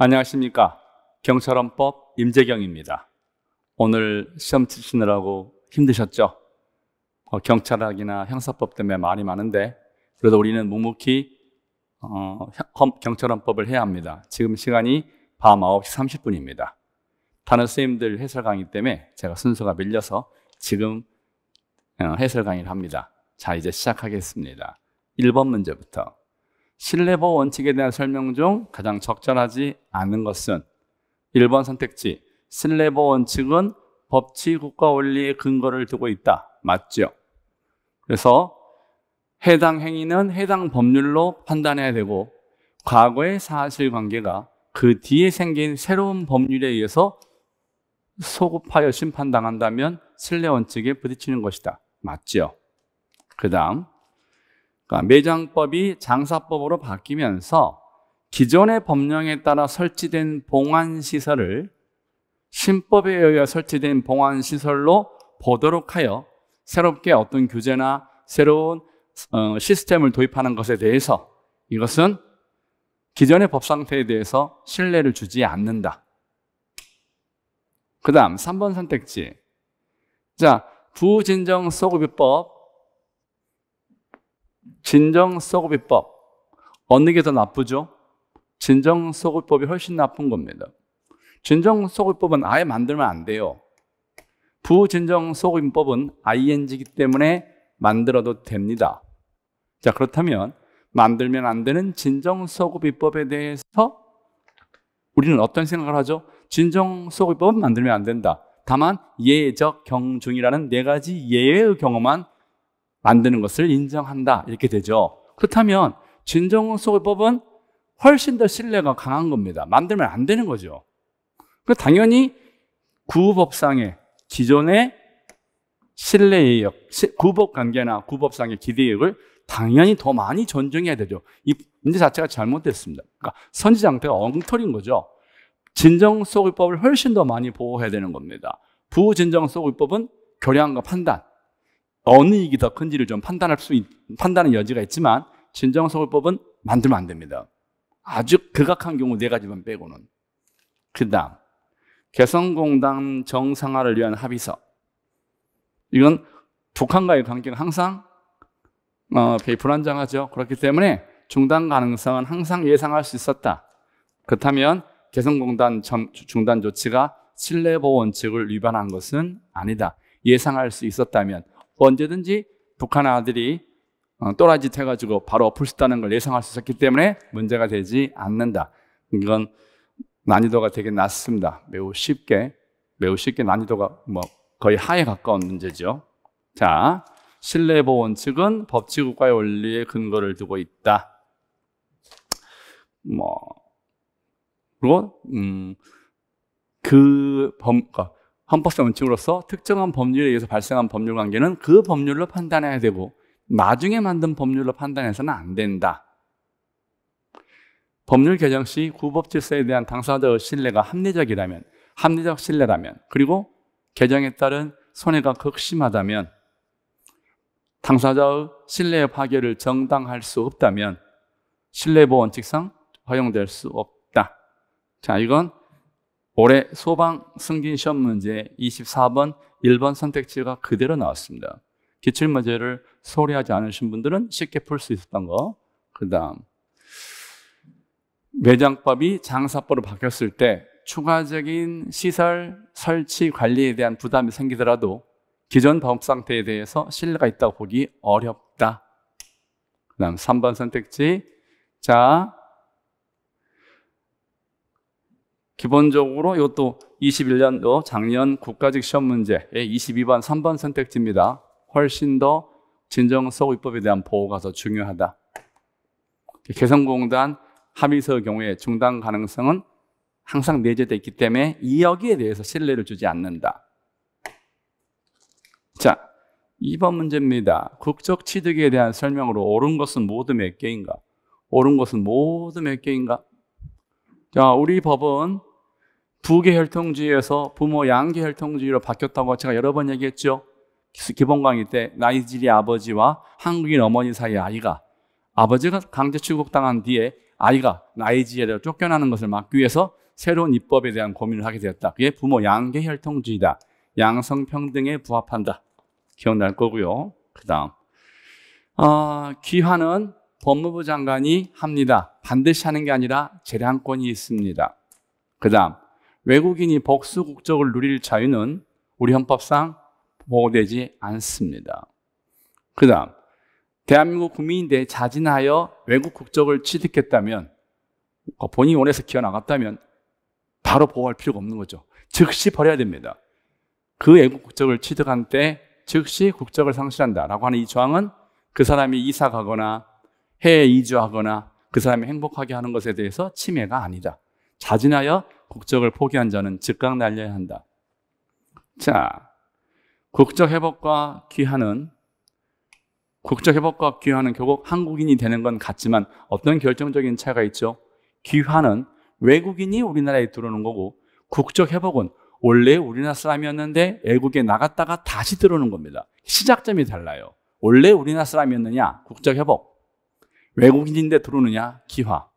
안녕하십니까. 경찰원법 임재경입니다. 오늘 시험 치시느라고 힘드셨죠? 어, 경찰학이나 형사법 때문에 말이 많은데 그래도 우리는 묵묵히 어, 경찰원법을 해야 합니다. 지금 시간이 밤 9시 30분입니다. 단어 선생님들 해설 강의 때문에 제가 순서가 밀려서 지금 어, 해설 강의를 합니다. 자, 이제 시작하겠습니다. 1번 문제부터 실내버 원칙에 대한 설명 중 가장 적절하지 않은 것은 1번 선택지 실내버 원칙은 법치 국가 원리의 근거를 두고 있다. 맞죠? 그래서 해당 행위는 해당 법률로 판단해야 되고 과거의 사실관계가 그 뒤에 생긴 새로운 법률에 의해서 소급하여 심판당한다면 신뢰 원칙에 부딪히는 것이다. 맞죠? 그 다음 그러니까 매장법이 장사법으로 바뀌면서 기존의 법령에 따라 설치된 봉안시설을 신법에 의해 설치된 봉안시설로 보도록 하여 새롭게 어떤 규제나 새로운 어, 시스템을 도입하는 것에 대해서 이것은 기존의 법 상태에 대해서 신뢰를 주지 않는다. 그 다음 3번 선택지. 자, 부진정 소급요법 진정 소고비법 어느 게 더 나쁘죠? 진정 소고법이 훨씬 나쁜 겁니다. 진정 소고법은 아예 만들면 안 돼요. 부진정 소고비법은 ing이기 때문에 만들어도 됩니다. 자 그렇다면 만들면 안 되는 진정 소고비법에 대해서 우리는 어떤 생각을 하죠? 진정 소고비법은 만들면 안 된다. 다만 예적 경중이라는 네 가지 예외의 경험만 만드는 것을 인정한다. 이렇게 되죠. 그렇다면 진정성법은 훨씬 더 신뢰가 강한 겁니다. 만들면 안 되는 거죠. 그 당연히 구법상의 기존의 신뢰의 역, 구법 관계나 구법상의 기대역을 당연히 더 많이 존중해야 되죠. 이 문제 자체가 잘못됐습니다. 그러니까 선지장태가 엉터리인 거죠. 진정소의법을 훨씬 더 많이 보호해야 되는 겁니다. 부진정소의법은 교량과 판단, 어느 이익이 더 큰지를 좀 판단할 수, 있, 판단의 여지가 있지만 진정서울법은 만들면 안 됩니다. 아주 극악한 경우 네 가지만 빼고는. 그 다음, 개성공단 정상화를 위한 합의서. 이건 북한과의 관계가 항상 어, 불안정하죠. 그렇기 때문에 중단 가능성은 항상 예상할 수 있었다. 그렇다면 개성공단 중단 조치가 신뢰보호 원칙을 위반한 것은 아니다. 예상할 수 있었다면 언제든지 북한 아들이 어, 또라짓 해가지고 바로 엎을 수 있다는 걸 예상할 수 있었기 때문에 문제가 되지 않는다. 이건 난이도가 되게 낮습니다. 매우 쉽게, 매우 쉽게 난이도가 뭐 거의 하에 가까운 문제죠. 자, 신뢰보 원칙은 법치국가의 원리에 근거를 두고 있다. 뭐, 그리고, 음, 그 범, 그러니까 헌법상 원칙으로서 특정한 법률에 의해서 발생한 법률 관계는 그 법률로 판단해야 되고 나중에 만든 법률로 판단해서는 안 된다. 법률 개정 시 구법 질서에 대한 당사자의 신뢰가 합리적이라면, 합리적 신뢰라면, 그리고 개정에 따른 손해가 극심하다면, 당사자의 신뢰의 파괴를 정당할 수 없다면, 신뢰보호 원칙상 허용될 수 없다. 자, 이건 올해 소방 승진 시험 문제 24번 1번 선택지가 그대로 나왔습니다. 기출 문제를 소리 하지 않으신 분들은 쉽게 풀 수 있었던 거. 그다음 매장법이 장사법으로 바뀌었을 때 추가적인 시설 설치 관리에 대한 부담이 생기더라도 기존 법 상태에 대해서 신뢰가 있다고 보기 어렵다. 그다음 3번 선택지. 자, 기본적으로 이것도 21년도 작년 국가직 시험 문제의 22번 3번 선택지입니다. 훨씬 더 진정성 입법에 대한 보호가 더 중요하다. 개성공단 합의서의 경우에 중단 가능성은 항상 내재되어 있기 때문에 이 여기에 대해서 신뢰를 주지 않는다. 자, 2번 문제입니다. 국적 취득에 대한 설명으로 옳은 것은 모두 몇 개인가? 옳은 것은 모두 몇 개인가? 자, 우리 법은 부계 혈통주의에서 부모 양계 혈통주의로 바뀌었다고 제가 여러 번 얘기했죠. 기본 강의 때 나이지리 아버지와 한국인 어머니 사이 아이가 아버지가 강제 출국당한 뒤에 아이가 나이지리아로 쫓겨나는 것을 막기 위해서 새로운 입법에 대한 고민을 하게 되었다. 그게 부모 양계 혈통주의다. 양성평등에 부합한다. 기억날 거고요. 그 다음. 어, 아, 귀환은 법무부 장관이 합니다. 반드시 하는 게 아니라 재량권이 있습니다. 그 다음. 외국인이 복수 국적을 누릴 자유는 우리 헌법상 보호되지 않습니다. 그 다음, 대한민국 국민인데 자진하여 외국 국적을 취득했다면, 어, 본인이 원해서 기어나갔다면, 바로 보호할 필요가 없는 거죠. 즉시 버려야 됩니다. 그 외국 국적을 취득한 때, 즉시 국적을 상실한다라고 하는 이 조항은 그 사람이 이사 가거나 해외 이주하거나 그 사람이 행복하게 하는 것에 대해서 침해가 아니다. 자진하여 국적을 포기한 자는 즉각 날려야 한다. 자, 국적 회복과 귀환은 국적 회복과 귀환은 결국 한국인이 되는 건 같지만 어떤 결정적인 차이가 있죠? 귀환은 외국인이 우리나라에 들어오는 거고 국적 회복은 원래 우리나라 사람이었는데 외국에 나갔다가 다시 들어오는 겁니다. 시작점이 달라요. 원래 우리나라 사람이었느냐? 국적 회복. 외국인인데 들어오느냐? 귀화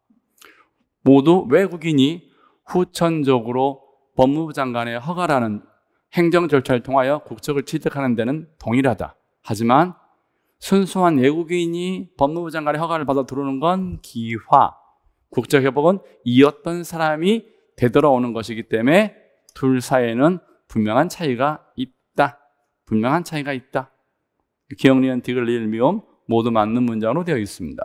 모두 외국인이 후천적으로 법무부 장관의 허가라는 행정 절차를 통하여 국적을 취득하는 데는 동일하다. 하지만 순수한 외국인이 법무부 장관의 허가를 받아 들어오는 건 기화, 국적회복은 이었던 사람이 되돌아오는 것이기 때문에 둘 사이에는 분명한 차이가 있다. 분명한 차이가 있다. 기억리언 디글리일 미움 모두 맞는 문장으로 되어 있습니다.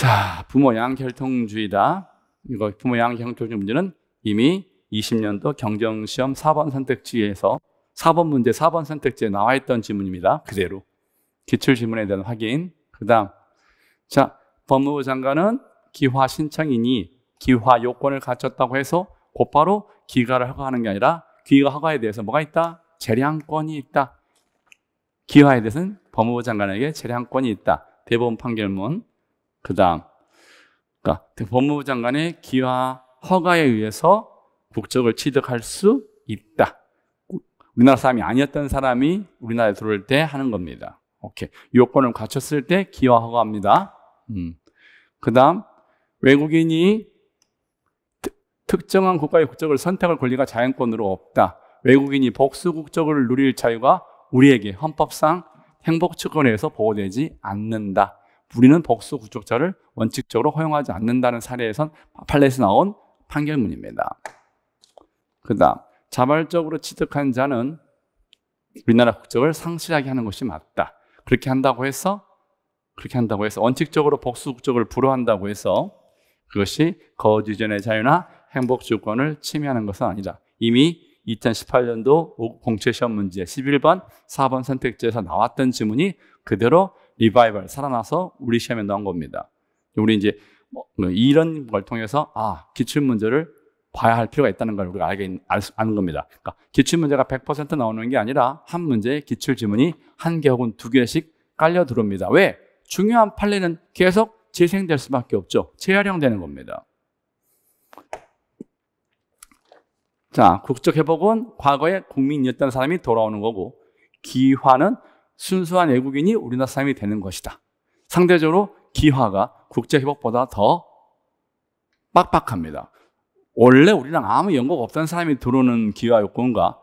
자, 부모 양결통주의다. 이거 부모 양결통주의 문제는 이미 20년도 경정시험 4번 선택지에서 4번 문제 4번 선택지에 나와 있던 질문입니다 그대로. 기출 지문에 대한 확인. 그 다음. 자, 법무부 장관은 기화 신청인이 기화 요건을 갖췄다고 해서 곧바로 기가를 허가하는 게 아니라 기가 허가에 대해서 뭐가 있다? 재량권이 있다. 기화에 대해서는 법무부 장관에게 재량권이 있다. 대법원 판결문. 그 다음, 그러니까 그 법무부 장관의 기화 허가에 의해서 국적을 취득할 수 있다. 우리나라 사람이 아니었던 사람이 우리나라에 들어올 때 하는 겁니다. 오케이. 요건을 갖췄을 때 기화 허가합니다. 음. 그 다음, 외국인이 특, 정한 국가의 국적을 선택할 권리가 자연권으로 없다. 외국인이 복수 국적을 누릴 자유가 우리에게 헌법상 행복 측권에서 보호되지 않는다. 우리는 복수 구속자를 원칙적으로 허용하지 않는다는 사례에선 팔레에서 나온 판결문입니다. 그다음 자발적으로 취득한 자는 우리나라 국적을 상실하게 하는 것이 맞다. 그렇게 한다고 해서 그렇게 한다고 해서 원칙적으로 복수 국적을 불허한다고 해서 그것이 거주전의 자유나 행복 주권을 침해하는 것은 아니다. 이미 2018년도 공채 시험 문제 11번, 4번 선택지에서 나왔던 지문이 그대로 리바이벌 살아나서 우리 시험에 나온 겁니다. 우리 이제 뭐, 뭐 이런 걸 통해서 아 기출 문제를 봐야 할 필요가 있다는 걸 우리가 알게 아는 겁니다. 그러니까 기출 문제가 100% 나오는 게 아니라 한 문제에 기출 지문이 한 개 혹은 두 개씩 깔려 들어옵니다. 왜? 중요한 판례는 계속 재생될 수밖에 없죠. 재활용되는 겁니다. 자, 국적 회복은 과거에 국민이었던 사람이 돌아오는 거고 기화는 순수한 외국인이 우리나라 사람이 되는 것이다. 상대적으로 기화가 국제협약보다 더 빡빡합니다. 원래 우리랑 아무 연고가 없던 사람이 들어오는 기화 요건과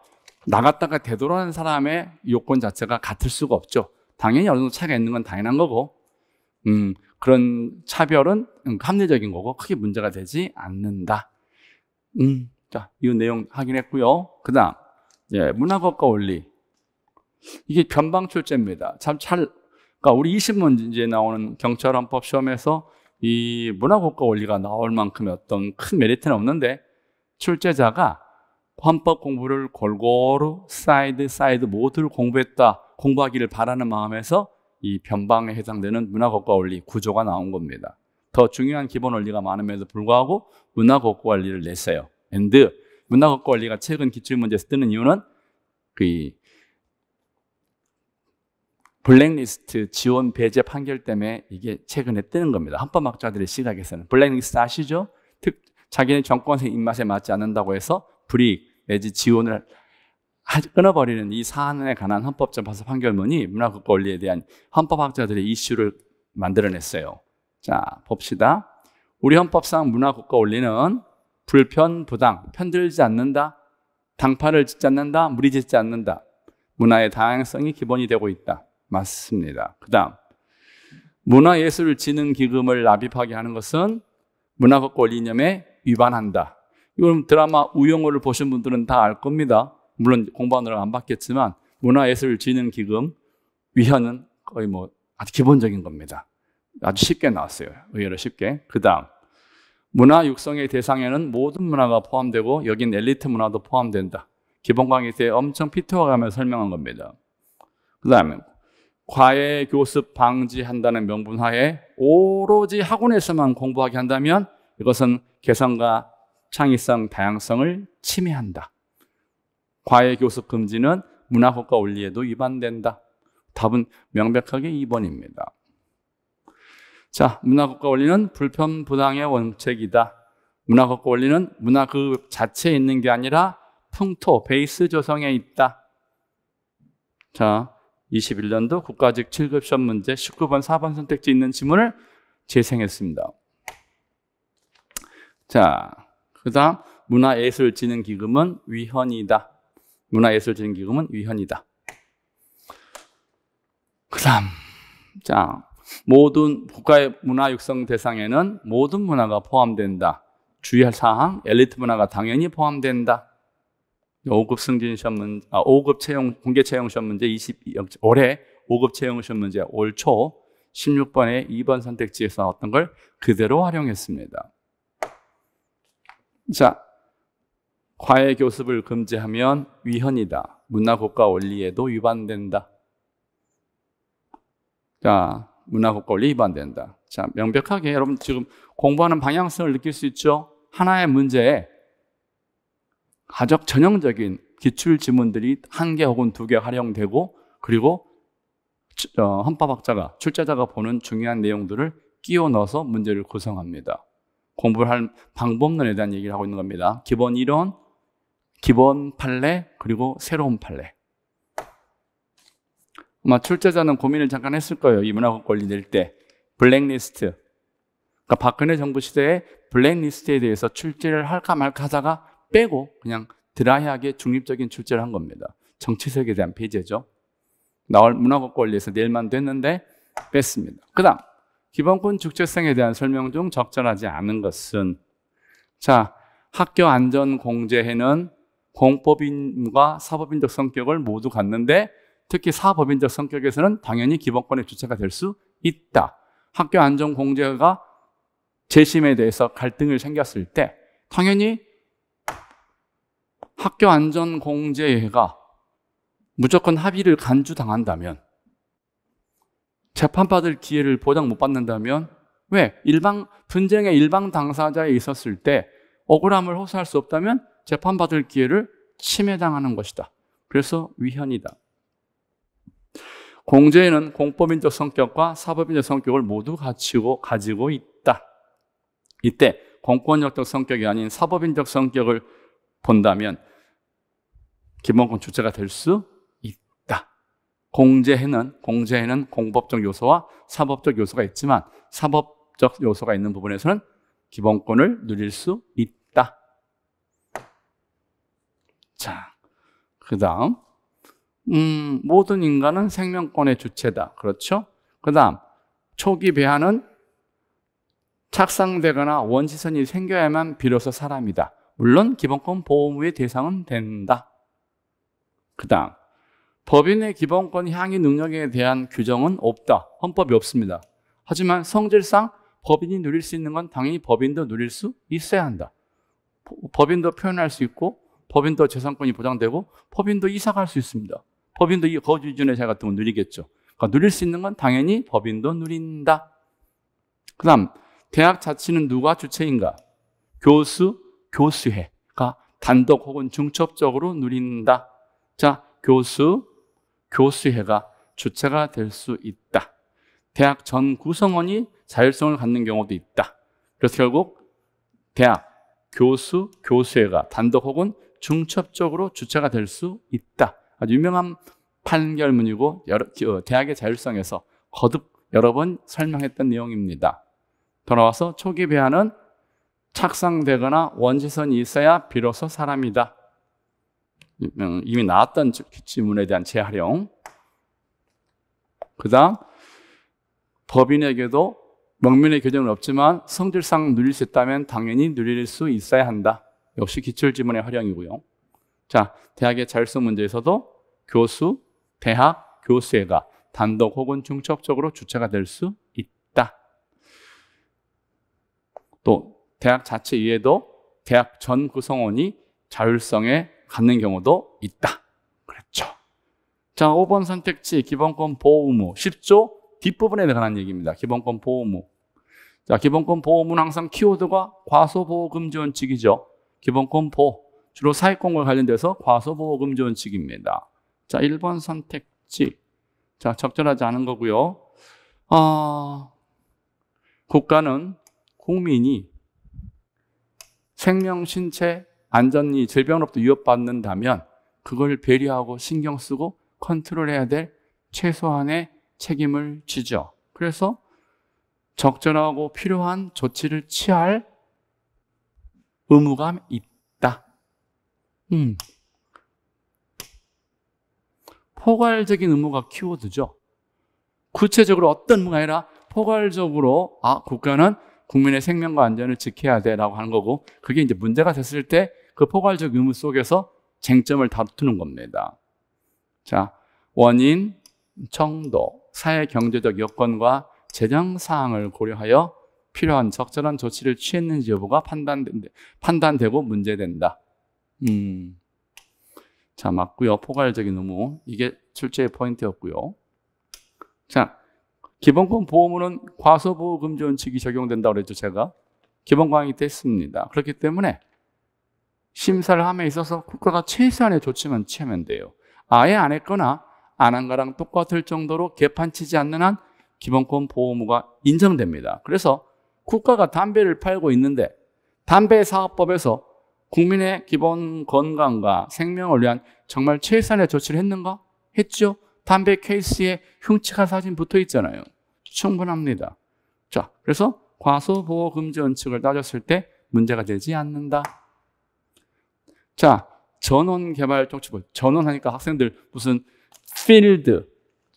나갔다가 되돌아온 사람의 요건 자체가 같을 수가 없죠. 당연히 어느 정도 차이가 있는 건 당연한 거고, 음, 그런 차별은 합리적인 거고 크게 문제가 되지 않는다. 음, 자, 이 내용 확인했고요. 그 다음, 예, 문화국가 원리. 이게 변방출제입니다. 참 잘, 그러니까 우리 2 0문제 나오는 경찰헌법 시험에서 이 문화국가 원리가 나올 만큼의 어떤 큰 메리트는 없는데 출제자가 헌법 공부를 골고루 사이드 사이드 모두를 공부했다 공부하기를 바라는 마음에서 이 변방에 해당되는 문화국가 원리 구조가 나온 겁니다. 더 중요한 기본 원리가 많음에도 불구하고 문화국가 원리를 냈어요. 앤드 문화국가 원리가 최근 기출문제에서 뜨는 이유는 그 블랙리스트 지원 배제 판결 때문에 이게 최근에 뜨는 겁니다. 헌법학자들의 시각에서는. 블랙리스트 아시죠? 특, 자기네 정권의 입맛에 맞지 않는다고 해서 불이익 내지 지원을 하, 끊어버리는 이 사안에 관한 헌법재파소 판결문이 문화국 가원리에 대한 헌법학자들의 이슈를 만들어냈어요. 자, 봅시다. 우리 헌법상 문화국가 원리는 불편, 부당, 편들지 않는다, 당파를 짓지 않는다, 무리짓지 않는다, 문화의 다양성이 기본이 되고 있다. 맞습니다. 그 다음, 문화예술진흥기금을 납입하게 하는 것은 문화국권이념에 위반한다. 이건 드라마 우영우를 보신 분들은 다 알 겁니다. 물론 공부하느라 안 봤겠지만 문화예술진흥기금 위헌은 거의 뭐 아주 기본적인 겁니다. 아주 쉽게 나왔어요. 의외로 쉽게. 그 다음, 문화 육성의 대상에는 모든 문화가 포함되고 여긴 엘리트 문화도 포함된다. 기본 강의 때 엄청 피터가면서 설명한 겁니다. 그 다음에 과외 교습 방지한다는 명분 하에 오로지 학원에서만 공부하게 한다면 이것은 개성과 창의성, 다양성을 침해한다. 과외 교습 금지는 문화국가 원리에도 위반된다. 답은 명백하게 2번입니다. 자, 문화국가 원리는 불편 부당의 원칙이다. 문화국가 원리는 문화 그 자체에 있는 게 아니라 풍토, 베이스 조성에 있다. 자, 21년도 국가직 7급시험 문제 19번 4번 선택지 있는 지문을 재생했습니다. 자, 그 다음 문화예술진흥기금은 위헌이다. 문화예술진흥기금은 위헌이다. 그 다음, 자, 모든 국가의 문화 육성 대상에는 모든 문화가 포함된다. 주의할 사항, 엘리트 문화가 당연히 포함된다. 5급 승진 시험 문, 아, 5급 채용, 공개 채용 시험 문제 20, 올해 5급 채용 시험 문제 올 초 16번의 2번 선택지에서 나왔던 걸 그대로 활용했습니다. 자, 과외 교습을 금지하면 위헌이다. 문화국가 원리에도 위반된다. 자, 문화국가 원리 위반된다. 자, 명백하게 여러분 지금 공부하는 방향성을 느낄 수 있죠? 하나의 문제에 가족 전형적인 기출 지문들이 한 개 혹은 두 개 활용되고 그리고 어, 헌법학자가 출제자가 보는 중요한 내용들을 끼워 넣어서 문제를 구성합니다. 공부를 할 방법론에 대한 얘기를 하고 있는 겁니다. 기본 이론, 기본 판례, 그리고 새로운 판례. 아마 출제자는 고민을 잠깐 했을 거예요. 이 문화국 권리 낼 때. 블랙리스트. 그러니까 박근혜 정부 시대에 블랙리스트에 대해서 출제를 할까 말까 하다가 빼고 그냥 드라이하게 중립적인 출제를 한 겁니다. 정치색에 대한 배제죠. 나올 문화국 권리에서 내일만 됐는데 뺐습니다. 그 다음, 기본권 주체성에 대한 설명 중 적절하지 않은 것은 자, 학교 안전 공제회는 공법인과 사법인적 성격을 모두 갖는데 특히 사법인적 성격에서는 당연히 기본권의 주체가 될 수 있다. 학교 안전 공제가 재심에 대해서 갈등을 생겼을 때 당연히 학교 안전공제회가 무조건 합의를 간주당한다면 재판받을 기회를 보장 못 받는다면 왜? 일방 분쟁의 일방 당사자에 있었을 때 억울함을 호소할 수 없다면 재판받을 기회를 침해당하는 것이다. 그래서 위헌이다. 공제회는 공법인적 성격과 사법인적 성격을 모두 갖추고 가지고 있다. 이때 공권력적 성격이 아닌 사법인적 성격을 본다면 기본권 주체가 될 수 있다. 공제해는 공제해는 공법적 요소와 사법적 요소가 있지만 사법적 요소가 있는 부분에서는 기본권을 누릴 수 있다. 자, 그 다음 음, 모든 인간은 생명권의 주체다. 그렇죠? 그 다음 초기 배아는 착상되거나 원시선이 생겨야만 비로소 사람이다. 물론 기본권 보호의 대상은 된다. 그 다음 법인의 기본권 향유 능력에 대한 규정은 없다. 헌법이 없습니다. 하지만 성질상 법인이 누릴 수 있는 건 당연히 법인도 누릴 수 있어야 한다. 법인도 표현할 수 있고 법인도 재산권이 보장되고 법인도 이사 갈 수 있습니다. 법인도 이 거주 기준의 자 같은 건 누리겠죠. 그러니까 누릴 수 있는 건 당연히 법인도 누린다. 그 다음, 대학 자치는 누가 주체인가? 교수, 교수회가 단독 혹은 중첩적으로 누린다. 자, 교수, 교수회가 주체가 될 수 있다. 대학 전 구성원이 자율성을 갖는 경우도 있다. 그래서 결국 대학, 교수, 교수회가 단독 혹은 중첩적으로 주체가 될 수 있다. 아주 유명한 판결문이고 여러, 어, 대학의 자율성에서 거듭 여러 번 설명했던 내용입니다. 돌아와서 초기 배안은 착상되거나 원시선이 있어야 비로소 사람이다. 음, 이미 나왔던 질문에 대한 재활용. 그 다음, 법인에게도 명문의 규정은 없지만 성질상 누릴 수 있다면 당연히 누릴 수 있어야 한다. 역시 기출지문의 활용이고요. 자, 대학의 자율성 문제에서도 교수, 대학, 교수회가 단독 혹은 중첩적으로 주체가 될 수 있다. 또 대학 자체 이외에도 대학 전 구성원이 자율성에 갖는 경우도 있다. 그랬죠. 자, 5번 선택지 기본권 보호 의무 10조 뒷부분에 관한 얘기입니다. 기본권 보호 의무. 자, 기본권 보호 의무는 항상 키워드가 과소보호금지 원칙이죠. 기본권 보호. 주로 사회권과 관련돼서 과소보호금지 원칙입니다. 자, 1번 선택지. 자, 적절하지 않은 거고요. 어, 국가는 국민이 생명, 신체, 안전이 질병으로부터 위협받는다면 그걸 배려하고 신경 쓰고 컨트롤해야 될 최소한의 책임을 지죠. 그래서 적절하고 필요한 조치를 취할 의무감 있다. 음. 포괄적인 의무가 키워드죠. 구체적으로 어떤 의무가 아니라 포괄적으로 아 국가는 국민의 생명과 안전을 지켜야 돼라고 하는 거고 그게 이제 문제가 됐을 때 그 포괄적 의무 속에서 쟁점을 다투는 겁니다. 자, 원인, 청도, 사회 경제적 여건과 재정 사항을 고려하여 필요한 적절한 조치를 취했는지 여부가 판단되, 고 문제된다. 음. 자, 맞고요. 포괄적인 의무. 이게 출제의 포인트였고요. 자, 기본권 보험은 과소보호금지 원칙이 적용된다고 그랬죠, 제가. 기본강의 때 했습니다. 그렇기 때문에 심사를 함에 있어서 국가가 최소한의 조치만 취하면 돼요. 아예 안 했거나 안 한 거랑 똑같을 정도로 개판치지 않는 한 기본권 보호무가 인정됩니다. 그래서 국가가 담배를 팔고 있는데 담배 사업법에서 국민의 기본 건강과 생명을 위한 정말 최소한의 조치를 했는가? 했죠. 담배 케이스에 흉측한 사진 붙어 있잖아요. 충분합니다. 자, 그래서 과소보호금지 원칙을 따졌을 때 문제가 되지 않는다. 자, 전원 개발 쪽집을 전원하니까 학생들 무슨 필드,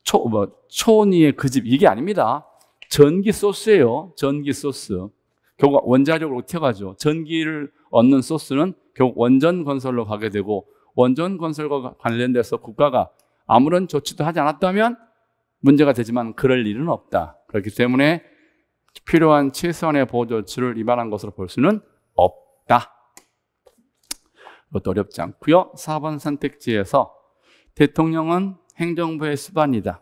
초, 뭐, 초니의그 집, 이게 아닙니다. 전기 소스예요. 전기 소스. 결국 원자력으로 튀어가죠. 전기를 얻는 소스는 결국 원전 건설로 가게 되고, 원전 건설과 관련돼서 국가가 아무런 조치도 하지 않았다면 문제가 되지만 그럴 일은 없다. 그렇기 때문에 필요한 최소한의 보조치를 위반한 것으로 볼 수는 없다. 그것도 어렵지 않고요. 4번 선택지에서 대통령은 행정부의 수반이다.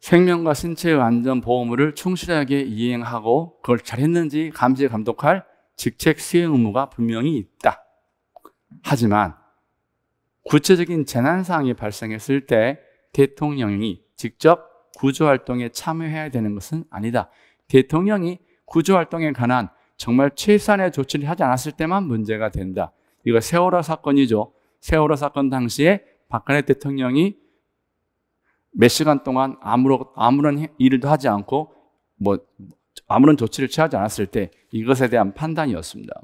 생명과 신체의 안전 보호물을 충실하게 이행하고 그걸 잘했는지 감시 감독할 직책 수행 의무가 분명히 있다. 하지만 구체적인 재난 사항이 발생했을 때 대통령이 직접 구조활동에 참여해야 되는 것은 아니다. 대통령이 구조활동에 관한 정말 최소한의 조치를 하지 않았을 때만 문제가 된다. 이거 세월호 사건이죠. 세월호 사건 당시에 박근혜 대통령이 몇 시간 동안 아무런, 아무런 일도 하지 않고 뭐 아무런 조치를 취하지 않았을 때 이것에 대한 판단이었습니다.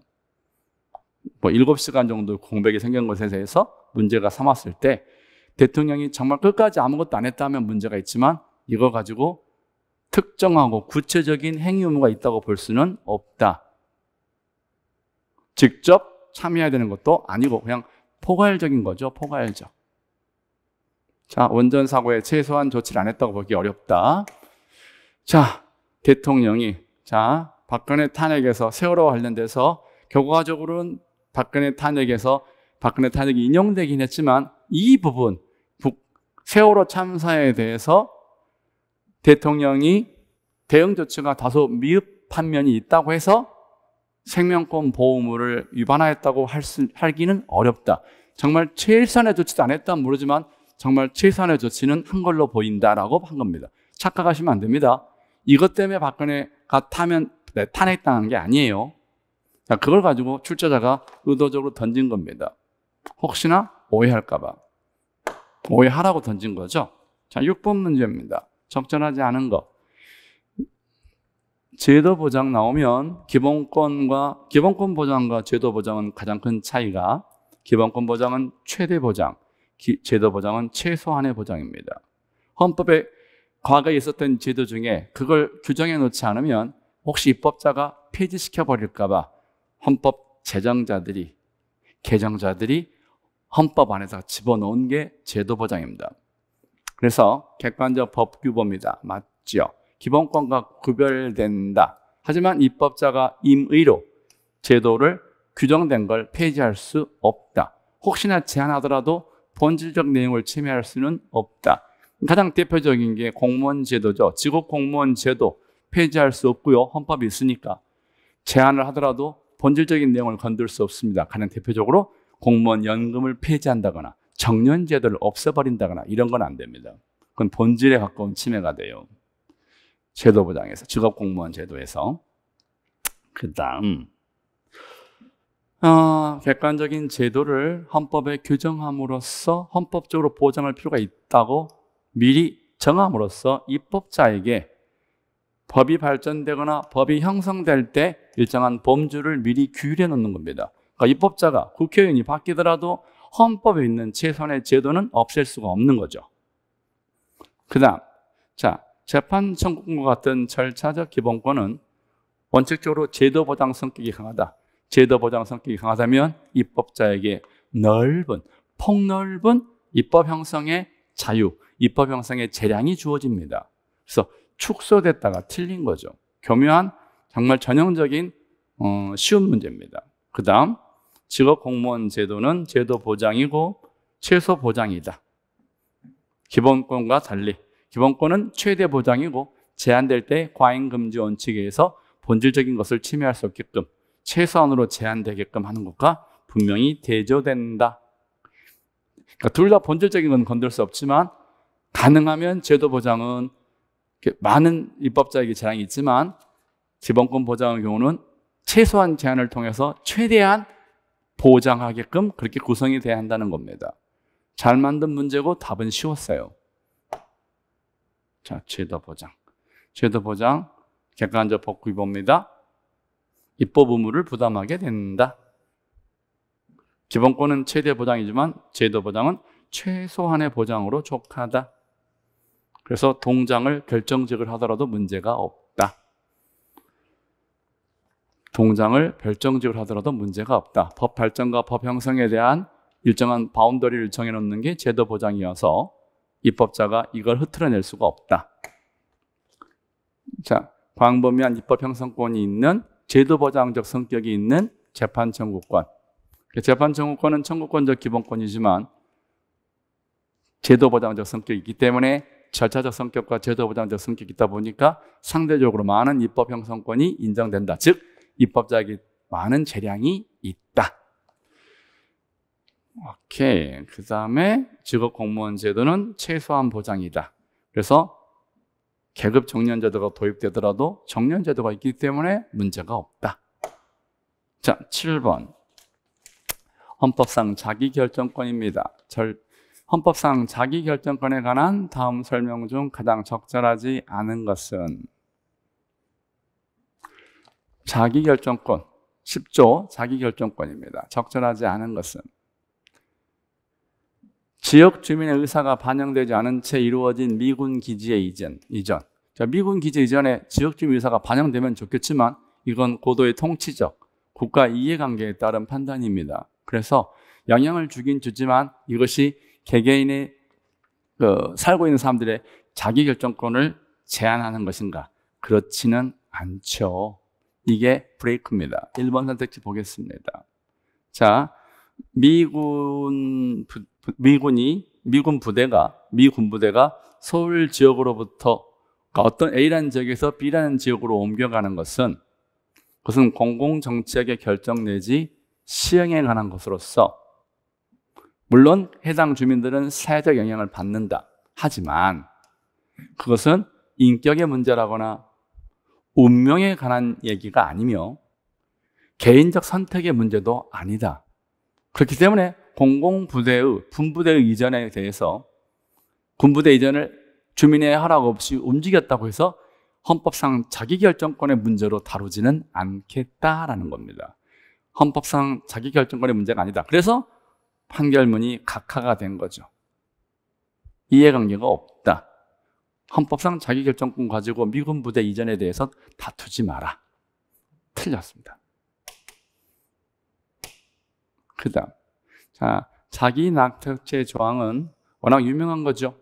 뭐 7시간 정도 공백이 생긴 것에 대해서 문제가 삼았을 때 대통령이 정말 끝까지 아무것도 안 했다면 문제가 있지만 이거 가지고 특정하고 구체적인 행위 의무가 있다고 볼 수는 없다. 직접 참여해야 되는 것도 아니고 그냥 포괄적인 거죠. 포괄적. 자, 원전 사고에 최소한 조치를 안 했다고 보기 어렵다. 자, 대통령이 자, 박근혜 탄핵에서 세월호 관련돼서 결과적으로는 박근혜 탄핵에서 박근혜 탄핵이 인용되긴 했지만 이 부분 세월호 참사에 대해서 대통령이 대응 조치가 다소 미흡한 면이 있다고 해서 생명권 보호물을 위반하였다고 할 수, 하기는 어렵다. 정말 최선의 일 조치도 안 했다 모르지만 정말 최선의 조치는 한 걸로 보인다라고 한 겁니다. 착각하시면 안 됩니다. 이것 때문에 박근혜가 타면 네, 탄핵당한 게 아니에요. 그걸 가지고 출제자가 의도적으로 던진 겁니다. 혹시나 오해할까봐. 오해하라고 던진 거죠. 자, 6번 문제입니다. 적절하지 않은 것. 제도 보장 나오면 기본권과 기본권 보장과 제도 보장은 가장 큰 차이가 기본권 보장은 최대 보장, 기, 제도 보장은 최소한의 보장입니다. 헌법에 과거에 있었던 제도 중에 그걸 규정해 놓지 않으면 혹시 입법자가 폐지시켜 버릴까 봐 헌법 제정자들이 개정자들이 헌법 안에서 집어넣은 게 제도 보장입니다. 그래서 객관적 법규범이다 맞죠? 기본권과 구별된다. 하지만 입법자가 임의로 제도를 규정된 걸 폐지할 수 없다. 혹시나 제한하더라도 본질적 내용을 침해할 수는 없다. 가장 대표적인 게 공무원 제도죠. 지업 공무원 제도 폐지할 수 없고요. 헌법이 있으니까 제한을 하더라도 본질적인 내용을 건들 수 없습니다. 가장 대표적으로 공무원 연금을 폐지한다거나 정년제도를 없애버린다거나 이런 건 안 됩니다. 그건 본질에 가까운 침해가 돼요. 제도보장에서, 직업공무원 제도에서. 그 다음, 어, 객관적인 제도를 헌법에 규정함으로써 헌법적으로 보장할 필요가 있다고 미리 정함으로써 입법자에게 법이 발전되거나 법이 형성될 때 일정한 범주를 미리 규율해 놓는 겁니다. 그러니까 입법자가 국회의원이 바뀌더라도 헌법에 있는 최선의 제도는 없앨 수가 없는 거죠. 그 다음, 자, 재판 청구권과 같은 절차적 기본권은 원칙적으로 제도 보장 성격이 강하다. 제도 보장 성격이 강하다면 입법자에게 넓은, 폭넓은 입법 형성의 자유, 입법 형성의 재량이 주어집니다. 그래서 축소됐다가 틀린 거죠. 교묘한 정말 전형적인 어, 쉬운 문제입니다. 그 다음 직업 공무원 제도는 제도 보장이고 최소 보장이다. 기본권과 달리 기본권은 최대 보장이고 제한될 때 과잉금지 원칙에 의해서 본질적인 것을 침해할 수 없게끔 최소한으로 제한되게끔 하는 것과 분명히 대조된다. 그러니까 둘다 본질적인 건 건들 수 없지만 가능하면 제도 보장은 많은 입법자에게 재량이 있지만 기본권 보장의 경우는 최소한 제한을 통해서 최대한 보장하게끔 그렇게 구성이 돼야 한다는 겁니다. 잘 만든 문제고 답은 쉬웠어요. 자, 제도 보장. 제도 보장, 객관적 복구 입법니다 입법 의무를 부담하게 된다. 기본권은 최대 보장이지만 제도 보장은 최소한의 보장으로 족하다. 그래서 동장을 결정직을 하더라도 문제가 없다. 동장을 별정직으로 하더라도 문제가 없다. 법 발전과 법 형성에 대한 일정한 바운더리를 정해놓는 게 제도 보장이어서 입법자가 이걸 흐트러낼 수가 없다. 자, 광범위한 입법 형성권이 있는 제도 보장적 성격이 있는 재판 청구권. 그러니까 재판 청구권은 청구권적 기본권이지만 제도 보장적 성격이 있기 때문에 절차적 성격과 제도 보장적 성격이 있다 보니까 상대적으로 많은 입법 형성권이 인정된다. 즉 입법자에게 많은 재량이 있다. 오케이. 그 다음에 직업 공무원 제도는 최소한 보장이다. 그래서 계급 정년 제도가 도입되더라도 정년 제도가 있기 때문에 문제가 없다. 자, 7번. 헌법상 자기결정권입니다. 절, 헌법상 자기결정권에 관한 다음 설명 중 가장 적절하지 않은 것은 자기결정권, 10조 자기결정권입니다. 적절하지 않은 것은. 지역 주민의 의사가 반영되지 않은 채 이루어진 미군 기지의 이전. 이전. 자, 미군 기지 이전에 지역 주민 의사가 반영되면 좋겠지만 이건 고도의 통치적, 국가 이해관계에 따른 판단입니다. 그래서 영향을 주긴 주지만 이것이 개개인의 그 살고 있는 사람들의 자기결정권을 제한하는 것인가? 그렇지는 않죠. 이게 브레이크입니다. 1번 선택지 보겠습니다. 자, 미군, 부, 미군이, 미군 부대가, 미군 부대가 서울 지역으로부터 그러니까 어떤 A라는 지역에서 B라는 지역으로 옮겨가는 것은 그것은 공공정책의 결정 내지 시행에 관한 것으로서 물론 해당 주민들은 사회적 영향을 받는다. 하지만 그것은 인격의 문제라거나 운명에 관한 얘기가 아니며 개인적 선택의 문제도 아니다. 그렇기 때문에 공공부대의 분부대의 이전에 대해서 군부대 이전을 주민의 허락 없이 움직였다고 해서 헌법상 자기결정권의 문제로 다루지는 않겠다라는 겁니다. 헌법상 자기결정권의 문제가 아니다. 그래서 판결문이 각하가 된 거죠. 이해관계가 없다. 헌법상 자기결정권 가지고 미군 부대 이전에 대해서 다투지 마라. 틀렸습니다. 그 다음. 자, 자기 낙태죄 조항은 워낙 유명한 거죠.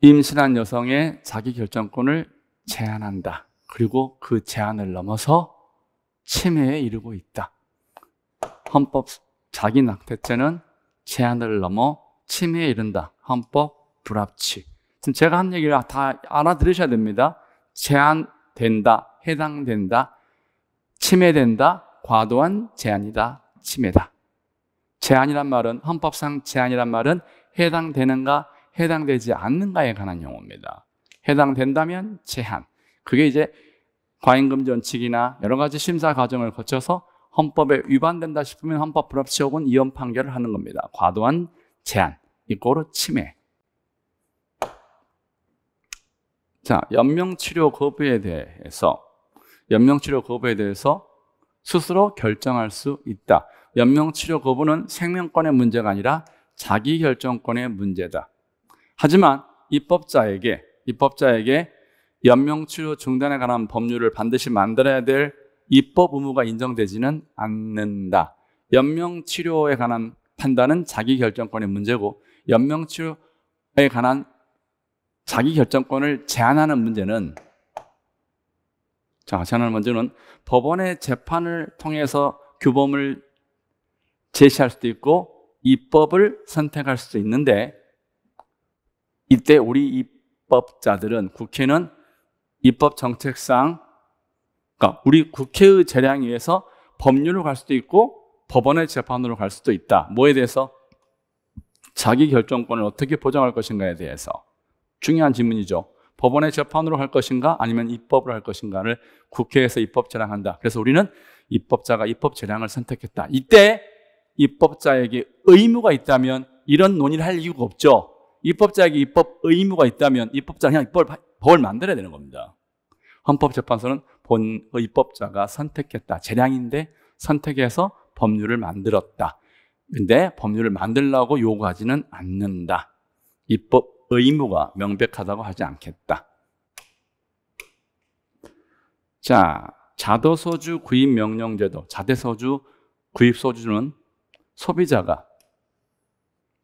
임신한 여성의 자기 결정권을 제한한다. 그리고 그 제한을 넘어서 침해에 이르고 있다. 헌법 자기 낙태죄는 제한을 넘어 침해에 이른다. 헌법 불합치. 제가 한 얘기를 다 알아들으셔야 됩니다. 제한된다, 해당된다, 침해된다, 과도한 제한이다, 침해다. 제한이란 말은 헌법상 제한이란 말은 해당되는가, 해당되지 않는가에 관한 용어입니다. 해당된다면 제한. 그게 이제 과잉금 전칙이나 여러 가지 심사 과정을 거쳐서 헌법에 위반된다 싶으면 헌법 불합치 혹은 이혼 판결을 하는 겁니다. 과도한 제한, 이꼬로 침해. 자, 연명치료 거부에 대해서 연명치료 거부에 대해서 스스로 결정할 수 있다. 연명치료 거부는 생명권의 문제가 아니라 자기 결정권의 문제다. 하지만 입법자에게 입법자에게 연명치료 중단에 관한 법률을 반드시 만들어야 될 입법 의무가 인정되지는 않는다. 연명치료에 관한 판단은 자기 결정권의 문제고 연명치료에 관한 자기 결정권을 제한하는 문제는 자, 제한하는 문제는 법원의 재판을 통해서 규범을 제시할 수도 있고 입법을 선택할 수도 있는데 이때 우리 입법자들은 국회는 입법 정책상 그러니까 우리 국회의 재량에 의해서 법률로 갈 수도 있고 법원의 재판으로 갈 수도 있다. 뭐에 대해서? 자기 결정권을 어떻게 보장할 것인가에 대해서. 중요한 질문이죠. 법원의 재판으로 할 것인가 아니면 입법으로 할 것인가를 국회에서 입법 재량한다. 그래서 우리는 입법자가 입법 재량을 선택했다. 이때 입법자에게 의무가 있다면 이런 논의를 할 이유가 없죠. 입법자에게 입법 의무가 있다면 입법자는 그냥 입법, 법을 만들어야 되는 겁니다. 헌법재판소는 본 그 입법자가 선택했다. 재량인데 선택해서 법률을 만들었다. 근데 법률을 만들라고 요구하지는 않는다. 입법 의무가 명백하다고 하지 않겠다. 자, 자도서주 구입 명령제도, 자대서주 구입 소주는 소비자가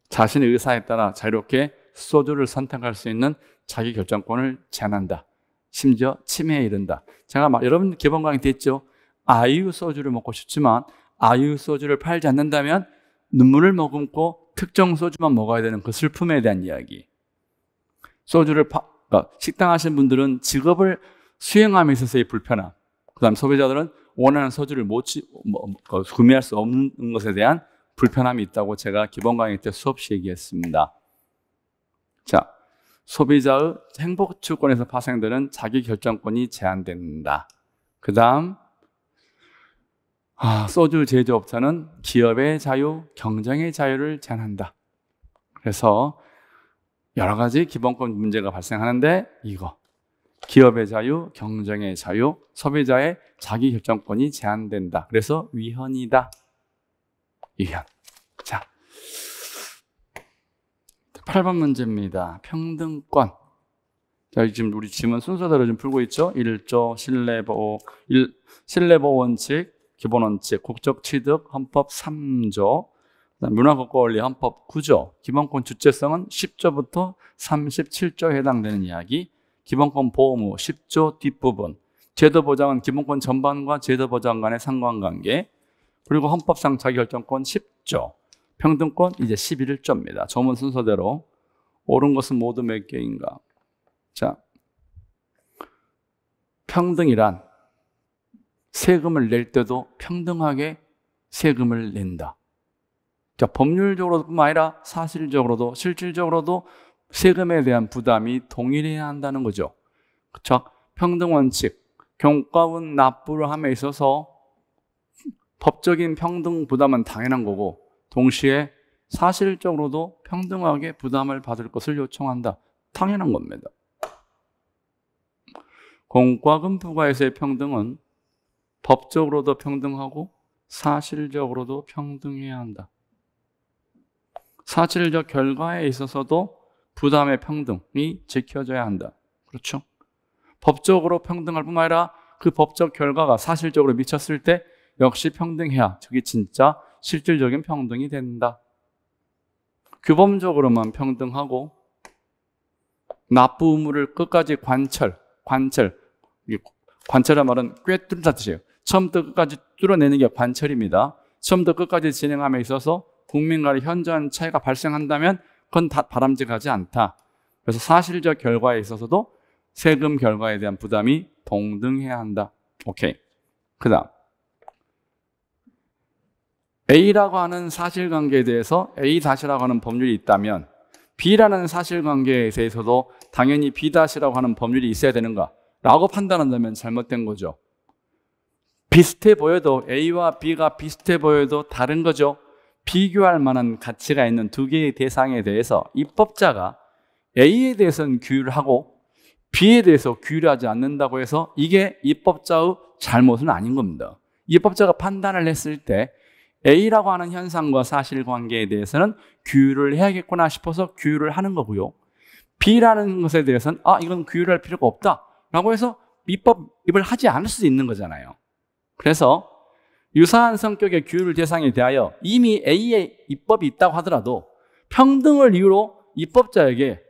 자신의 의사에 따라 자유롭게 소주를 선택할 수 있는 자기 결정권을 제한한다. 심지어 침해에 이른다. 제가 막 여러분 개봉 강의 때 했죠. 아이유 소주를 먹고 싶지만 아이유 소주를 팔지 않는다면 눈물을 머금고 특정 소주만 먹어야 되는 그 슬픔에 대한 이야기. 소주를 파, 그러니까 식당 하신 분들은 직업을 수행함에 있어서의 불편함. 그다음 소비자들은 원하는 소주를 못 뭐, 뭐 어, 구매할 수 없는 것에 대한 불편함이 있다고 제가 기본 강의 때 수없이 얘기했습니다. 자, 소비자의 행복 추구권에서 파생되는 자기 결정권이 제한된다. 그다음 아, 소주 제조업자는 기업의 자유, 경쟁의 자유를 제한한다. 그래서 여러 가지 기본권 문제가 발생하는데 이거 기업의 자유, 경쟁의 자유, 소비자의 자기 결정권이 제한된다. 그래서 위헌이다. 위헌. 자, 8번 문제입니다. 평등권. 자, 지금 우리 지문 순서대로 좀 풀고 있죠? 1조 신뢰보호, 일, 신뢰보호 원칙, 기본 원칙, 국적 취득, 헌법 3조, 문화국권리 헌법 9조 기본권 주체성은 10조부터 37조에 해당되는 이야기 기본권 보호무 10조 뒷부분 제도 보장은 기본권 전반과 제도 보장 간의 상관관계 그리고 헌법상 자기결정권 10조 평등권 이제 11조입니다 조문 순서대로 옳은 것은 모두 몇 개인가 자 평등이란 세금을 낼 때도 평등하게 세금을 낸다 자, 그러니까 법률적으로뿐만 아니라 사실적으로도 실질적으로도 세금에 대한 부담이 동일해야 한다는 거죠. 그쵸 평등 원칙, 경과운 납부를 함에 있어서 법적인 평등 부담은 당연한 거고 동시에 사실적으로도 평등하게 부담을 받을 것을 요청한다. 당연한 겁니다. 공과금 부과에서의 평등은 법적으로도 평등하고 사실적으로도 평등해야 한다. 사실적 결과에 있어서도 부담의 평등이 지켜져야 한다. 그렇죠? 법적으로 평등할 뿐만 아니라 그 법적 결과가 사실적으로 미쳤을 때 역시 평등해야 저게 진짜 실질적인 평등이 된다. 규범적으로만 평등하고 나쁜 의무를 끝까지 관철, 관철, 관철란 말은 꿰뚫다 뜻이에요. 처음부터 끝까지 뚫어내는 게 관철입니다. 처음부터 끝까지 진행함에 있어서 국민 간의 현저한 차이가 발생한다면 그건 다 바람직하지 않다. 그래서 사실적 결과에 있어서도 세금 결과에 대한 부담이 동등해야 한다. 오케이. 그 다음. A라고 하는 사실관계에 대해서 A-라고 하는 법률이 있다면 B라는 사실관계에 대해서도 당연히 B-라고 하는 법률이 있어야 되는가? 라고 판단한다면 잘못된 거죠. 비슷해 보여도 A와 B가 비슷해 보여도 다른 거죠. 비교할 만한 가치가 있는 두 개의 대상에 대해서 입법자가 A에 대해서는 규율 을 하고 B에 대해서 규율하지 않는다고 해서 이게 입법자의 잘못은 아닌 겁니다. 입법자가 판단을 했을 때 A라고 하는 현상과 사실관계에 대해서는 규율을 해야겠구나 싶어서 규율을 하는 거고요. B라는 것에 대해서는 아 이건 규율할 필요가 없다라고 해서 입법을 하지 않을 수도 있는 거잖아요. 그래서 유사한 성격의 규율 대상에 대하여 이미 A의 입법이 있다고 하더라도 평등을 이유로 입법자에게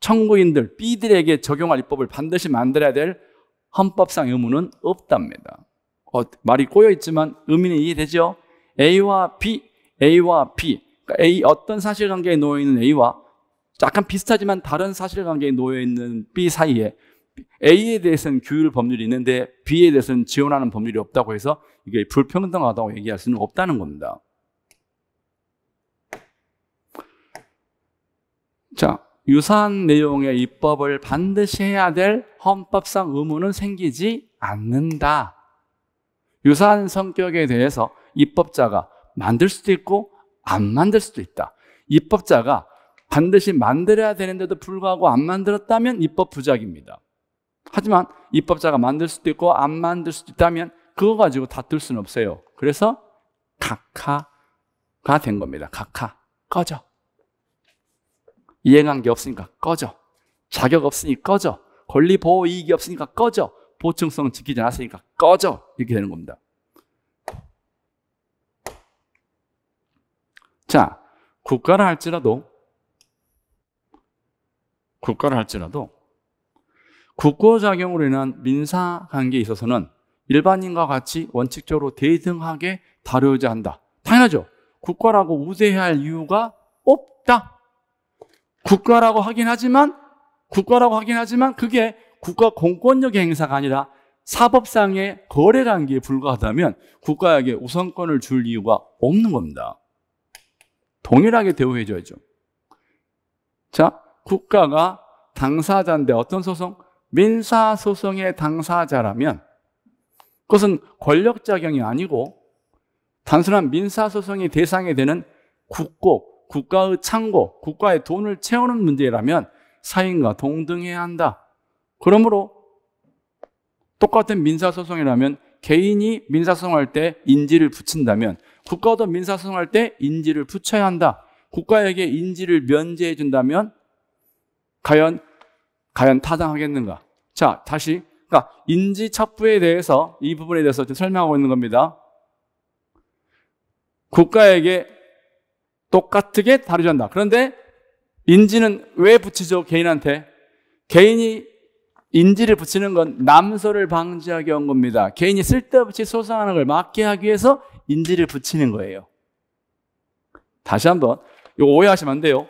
청구인들 B들에게 적용할 입법을 반드시 만들어야 될 헌법상 의무는 없답니다. 어, 말이 꼬여 있지만 의미는 이해되죠? A와 B, A와 B. 그러니까 A 어떤 사실관계에 놓여 있는 A와 약간 비슷하지만 다른 사실관계에 놓여 있는 B 사이에 A에 대해서는 규율 법률이 있는데 B에 대해서는 지원하는 법률이 없다고 해서 이게 불평등하다고 얘기할 수는 없다는 겁니다. 자, 유사한 내용의 입법을 반드시 해야 될 헌법상 의무는 생기지 않는다. 유사한 성격에 대해서 입법자가 만들 수도 있고 안 만들 수도 있다. 입법자가 반드시 만들어야 되는데도 불구하고 안 만들었다면 입법 부작입니다. 하지만 입법자가 만들 수도 있고 안 만들 수도 있다면 그거 가지고 다툴 수는 없어요. 그래서 각하가 된 겁니다. 각하. 꺼져. 이행관계 없으니까 꺼져. 자격 없으니 꺼져. 권리 보호 이익이 없으니까 꺼져. 보충성 지키지 않았으니까 꺼져. 이렇게 되는 겁니다. 자, 국가를 할지라도 국가를 할지라도 국고작용으로 인한 민사관계에 있어서는 일반인과 같이 원칙적으로 대등하게 다루어야 한다. 당연하죠. 국가라고 우대해야 할 이유가 없다. 국가라고 하긴 하지만 국가라고 하긴 하지만 그게 국가 공권력의 행사가 아니라 사법상의 거래 관계에 불과하다면 국가에게 우선권을 줄 이유가 없는 겁니다. 동일하게 대우해줘야죠. 자, 국가가 당사자인데 어떤 소송? 민사소송의 당사자라면 그것은 권력작용이 아니고 단순한 민사소송의 대상이 되는 국고, 국가의 창고, 국가의 돈을 채우는 문제라면 사인과 동등해야 한다. 그러므로 똑같은 민사소송이라면 개인이 민사소송할 때 인지를 붙인다면 국가도 민사소송할 때 인지를 붙여야 한다. 국가에게 인지를 면제해 준다면 과연 과연 타당하겠는가? 자, 다시. 그러니까 인지 첩부에 대해서 이 부분에 대해서 지금 설명하고 있는 겁니다. 국가에게 똑같게 다루않다 그런데 인지는 왜 붙이죠? 개인한테. 개인이 인지를 붙이는 건 남소를 방지하게 한 겁니다. 개인이 쓸데없이 소상하는 걸 막게 하기 위해서 인지를 붙이는 거예요. 다시 한번 이거 오해하시면 안 돼요.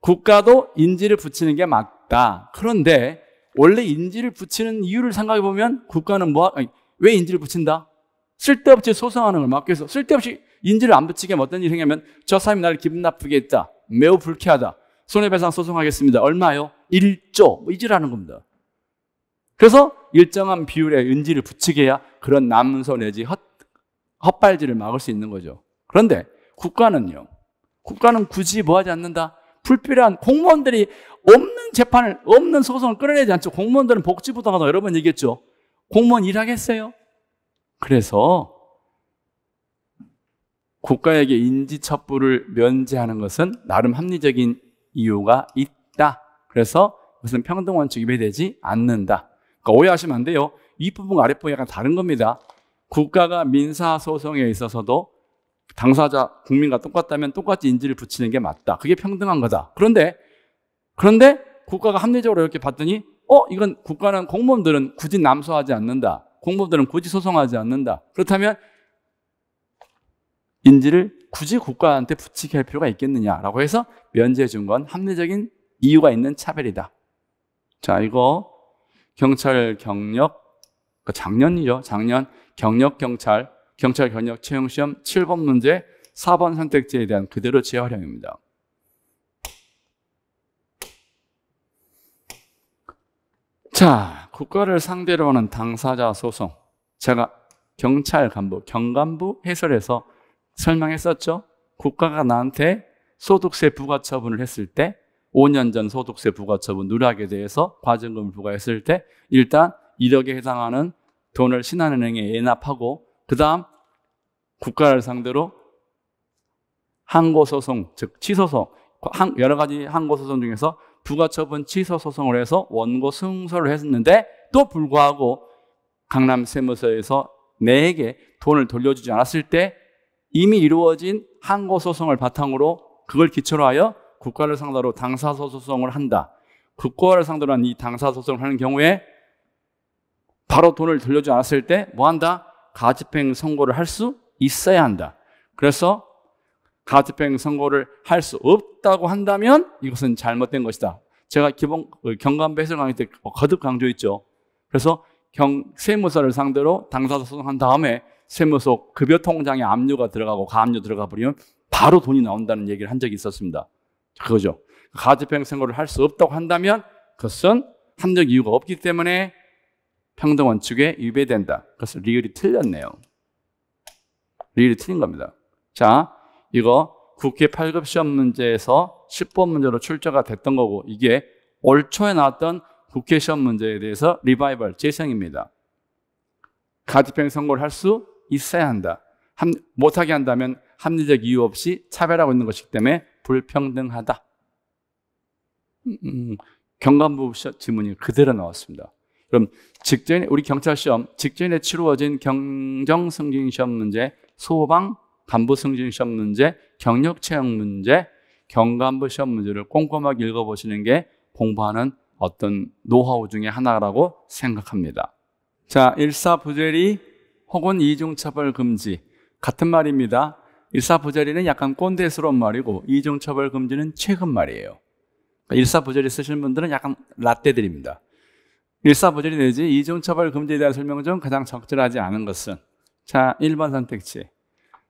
국가도 인지를 붙이는 게 맞, 같다. 그런데 원래 인지를 붙이는 이유를 생각해 보면 국가는 뭐, 아니, 왜 인지를 붙인다? 쓸데없이 소송하는 걸 막기 위해서 쓸데없이 인지를 안 붙이게 하면 어떤 일이 생기면 저 사람이 나를 기분 나쁘게 했다. 매우 불쾌하다. 손해배상 소송하겠습니다. 얼마요? 1조. 뭐 이지라는 겁니다. 그래서 일정한 비율의 인지를 붙이게 해야 그런 남소 내지 헛, 헛발질을 막을 수 있는 거죠. 그런데 국가는요. 국가는 굳이 뭐 하지 않는다. 불필요한 공무원들이 없는 재판을, 없는 소송을 끌어내지 않죠. 공무원들은 복지부도하다 여러 번 얘기했죠. 공무원 일하겠어요? 그래서 국가에게 인지첩부를 면제하는 것은 나름 합리적인 이유가 있다. 그래서 무슨 평등 원칙위 배되지 않는다. 그러니까 오해하시면 안 돼요. 이부분과 아랫부분이 약간 다른 겁니다. 국가가 민사소송에 있어서도 당사자 국민과 똑같다면 똑같이 인지를 붙이는 게 맞다. 그게 평등한 거다. 그런데 그런데 국가가 합리적으로 이렇게 봤더니 어 이건 국가는 공무원들은 굳이 남소하지 않는다. 공무원들은 굳이 소송하지 않는다. 그렇다면 인지를 굳이 국가한테 붙이게 할 필요가 있겠느냐라고 해서 면제해 준 건 합리적인 이유가 있는 차별이다. 자 이거 경찰 경력 그 작년이죠. 작년 경력 경찰 경찰 경력 채용 시험 7번 문제 4번 선택지에 대한 그대로 재활용입니다. 자, 국가를 상대로 하는 당사자 소송. 제가 경찰 간부, 경간부 해설에서 설명했었죠. 국가가 나한테 소득세 부과 처분을 했을 때 5년 전 소득세 부과 처분 누락에 대해서 과징금을 부과했을 때 일단 1억에 해당하는 돈을 신한은행에 예납하고 그다음 국가를 상대로 항고소송 즉 취소송 여러 가지 항고소송 중에서 부가처분 취소 소송을 해서 원고 승소를 했는데 또 불구하고 강남 세무서에서 내에게 돈을 돌려주지 않았을 때 이미 이루어진 항고 소송을 바탕으로 그걸 기초로 하여 국가를 상대로 당사소 송을 한다. 국가를 상대로 한 이당사 소송을 하는 경우에 바로 돈을 돌려주지 않았을 때 뭐 한다? 가집행 선고를 할 수 있어야 한다. 그래서 가처평 선고를 할 수 없다고 한다면 이것은 잘못된 것이다. 제가 기본 그 경감배 해설 강의 때 거듭 강조했죠. 그래서 경, 세무서를 상대로 당사자 소송한 다음에 세무서 급여 통장에 압류가 들어가고 가압류 들어가 버리면 바로 돈이 나온다는 얘기를 한 적이 있었습니다. 그거죠. 가처평 선고를 할 수 없다고 한다면 그것은 한 적 이유가 없기 때문에 평등 원칙에 위배된다. 그래서 리을이 틀렸네요. 리을이 틀린 겁니다. 자, 이거 국회 8급 시험 문제에서 10번 문제로 출제가 됐던 거고 이게 올 초에 나왔던 국회 시험 문제에 대해서 리바이벌, 재생입니다. 가집행 선고를 할 수 있어야 한다. 함, 못하게 한다면 합리적 이유 없이 차별하고 있는 것이기 때문에 불평등하다. 음, 음 경감부지문이 그대로 나왔습니다. 그럼 직전 에 우리 경찰 시험 직전에 치루어진 경정 승진 시험 문제 소방 간부 승진 시험 문제, 경력 채용 문제, 경간부 시험 문제를 꼼꼼하게 읽어보시는 게 공부하는 어떤 노하우 중의 하나라고 생각합니다. 자, 일사부재리 혹은 이중처벌 금지 같은 말입니다. 일사부재리는 약간 꼰대스러운 말이고 이중처벌 금지는 최근 말이에요. 그러니까 일사부재리 쓰시는 분들은 약간 라떼들입니다. 일사부재리 내지 이중처벌 금지에 대한 설명 중 가장 적절하지 않은 것은 자, 1번 선택지.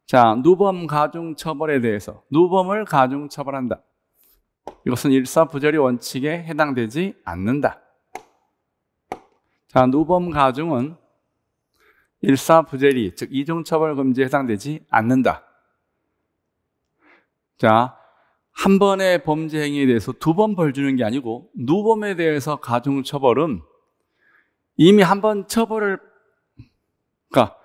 자, 누범 가중 처벌에 대해서 누범을 가중 처벌한다. 이것은 일사부절의 원칙에 해당되지 않는다. 자, 누범 가중은 일사부재리, 즉 이중처벌 금지에 해당되지 않는다. 자, 한 번의 범죄 행위에 대해서 두 번 벌 주는 게 아니고 누범에 대해서 가중 처벌은 이미 한 번 처벌을 그러니까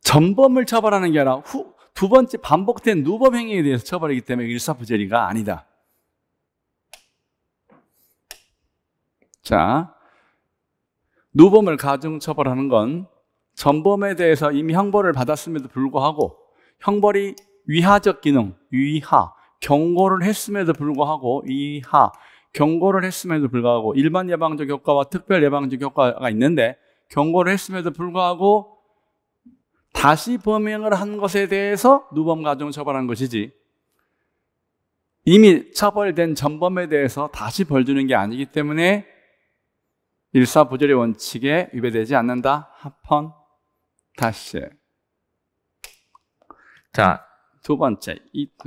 전범을 처벌하는 게 아니라 후, 두 번째 반복된 누범 행위에 대해서 처벌이기 때문에 일사부재리가 아니다. 자, 누범을 가중 처벌하는 건 전범에 대해서 이미 형벌을 받았음에도 불구하고 형벌이 위하적 기능, 위하, 경고를 했음에도 불구하고 위하, 경고를 했음에도 불구하고 일반 예방적 효과와 특별 예방적 효과가 있는데 경고를 했음에도 불구하고 다시 범행을 한 것에 대해서 누범 가정 처벌한 것이지 이미 처벌된 전범에 대해서 다시 벌 주는 게 아니기 때문에 일사부절의 원칙에 위배되지 않는다. 합헌 다시. 자, 두 번째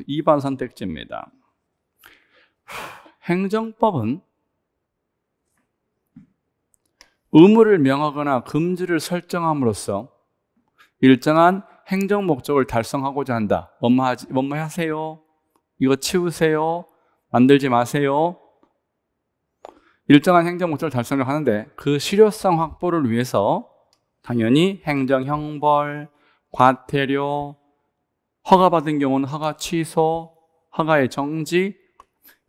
2번 선택지입니다. 행정법은 의무를 명하거나 금지를 설정함으로써 일정한 행정 목적을 달성하고자 한다. 엄마하지, 엄마하세요. 이거 치우세요. 만들지 마세요. 일정한 행정 목적을 달성을 하는데 그 실효성 확보를 위해서 당연히 행정 형벌, 과태료, 허가받은 경우는 허가 취소, 허가의 정지,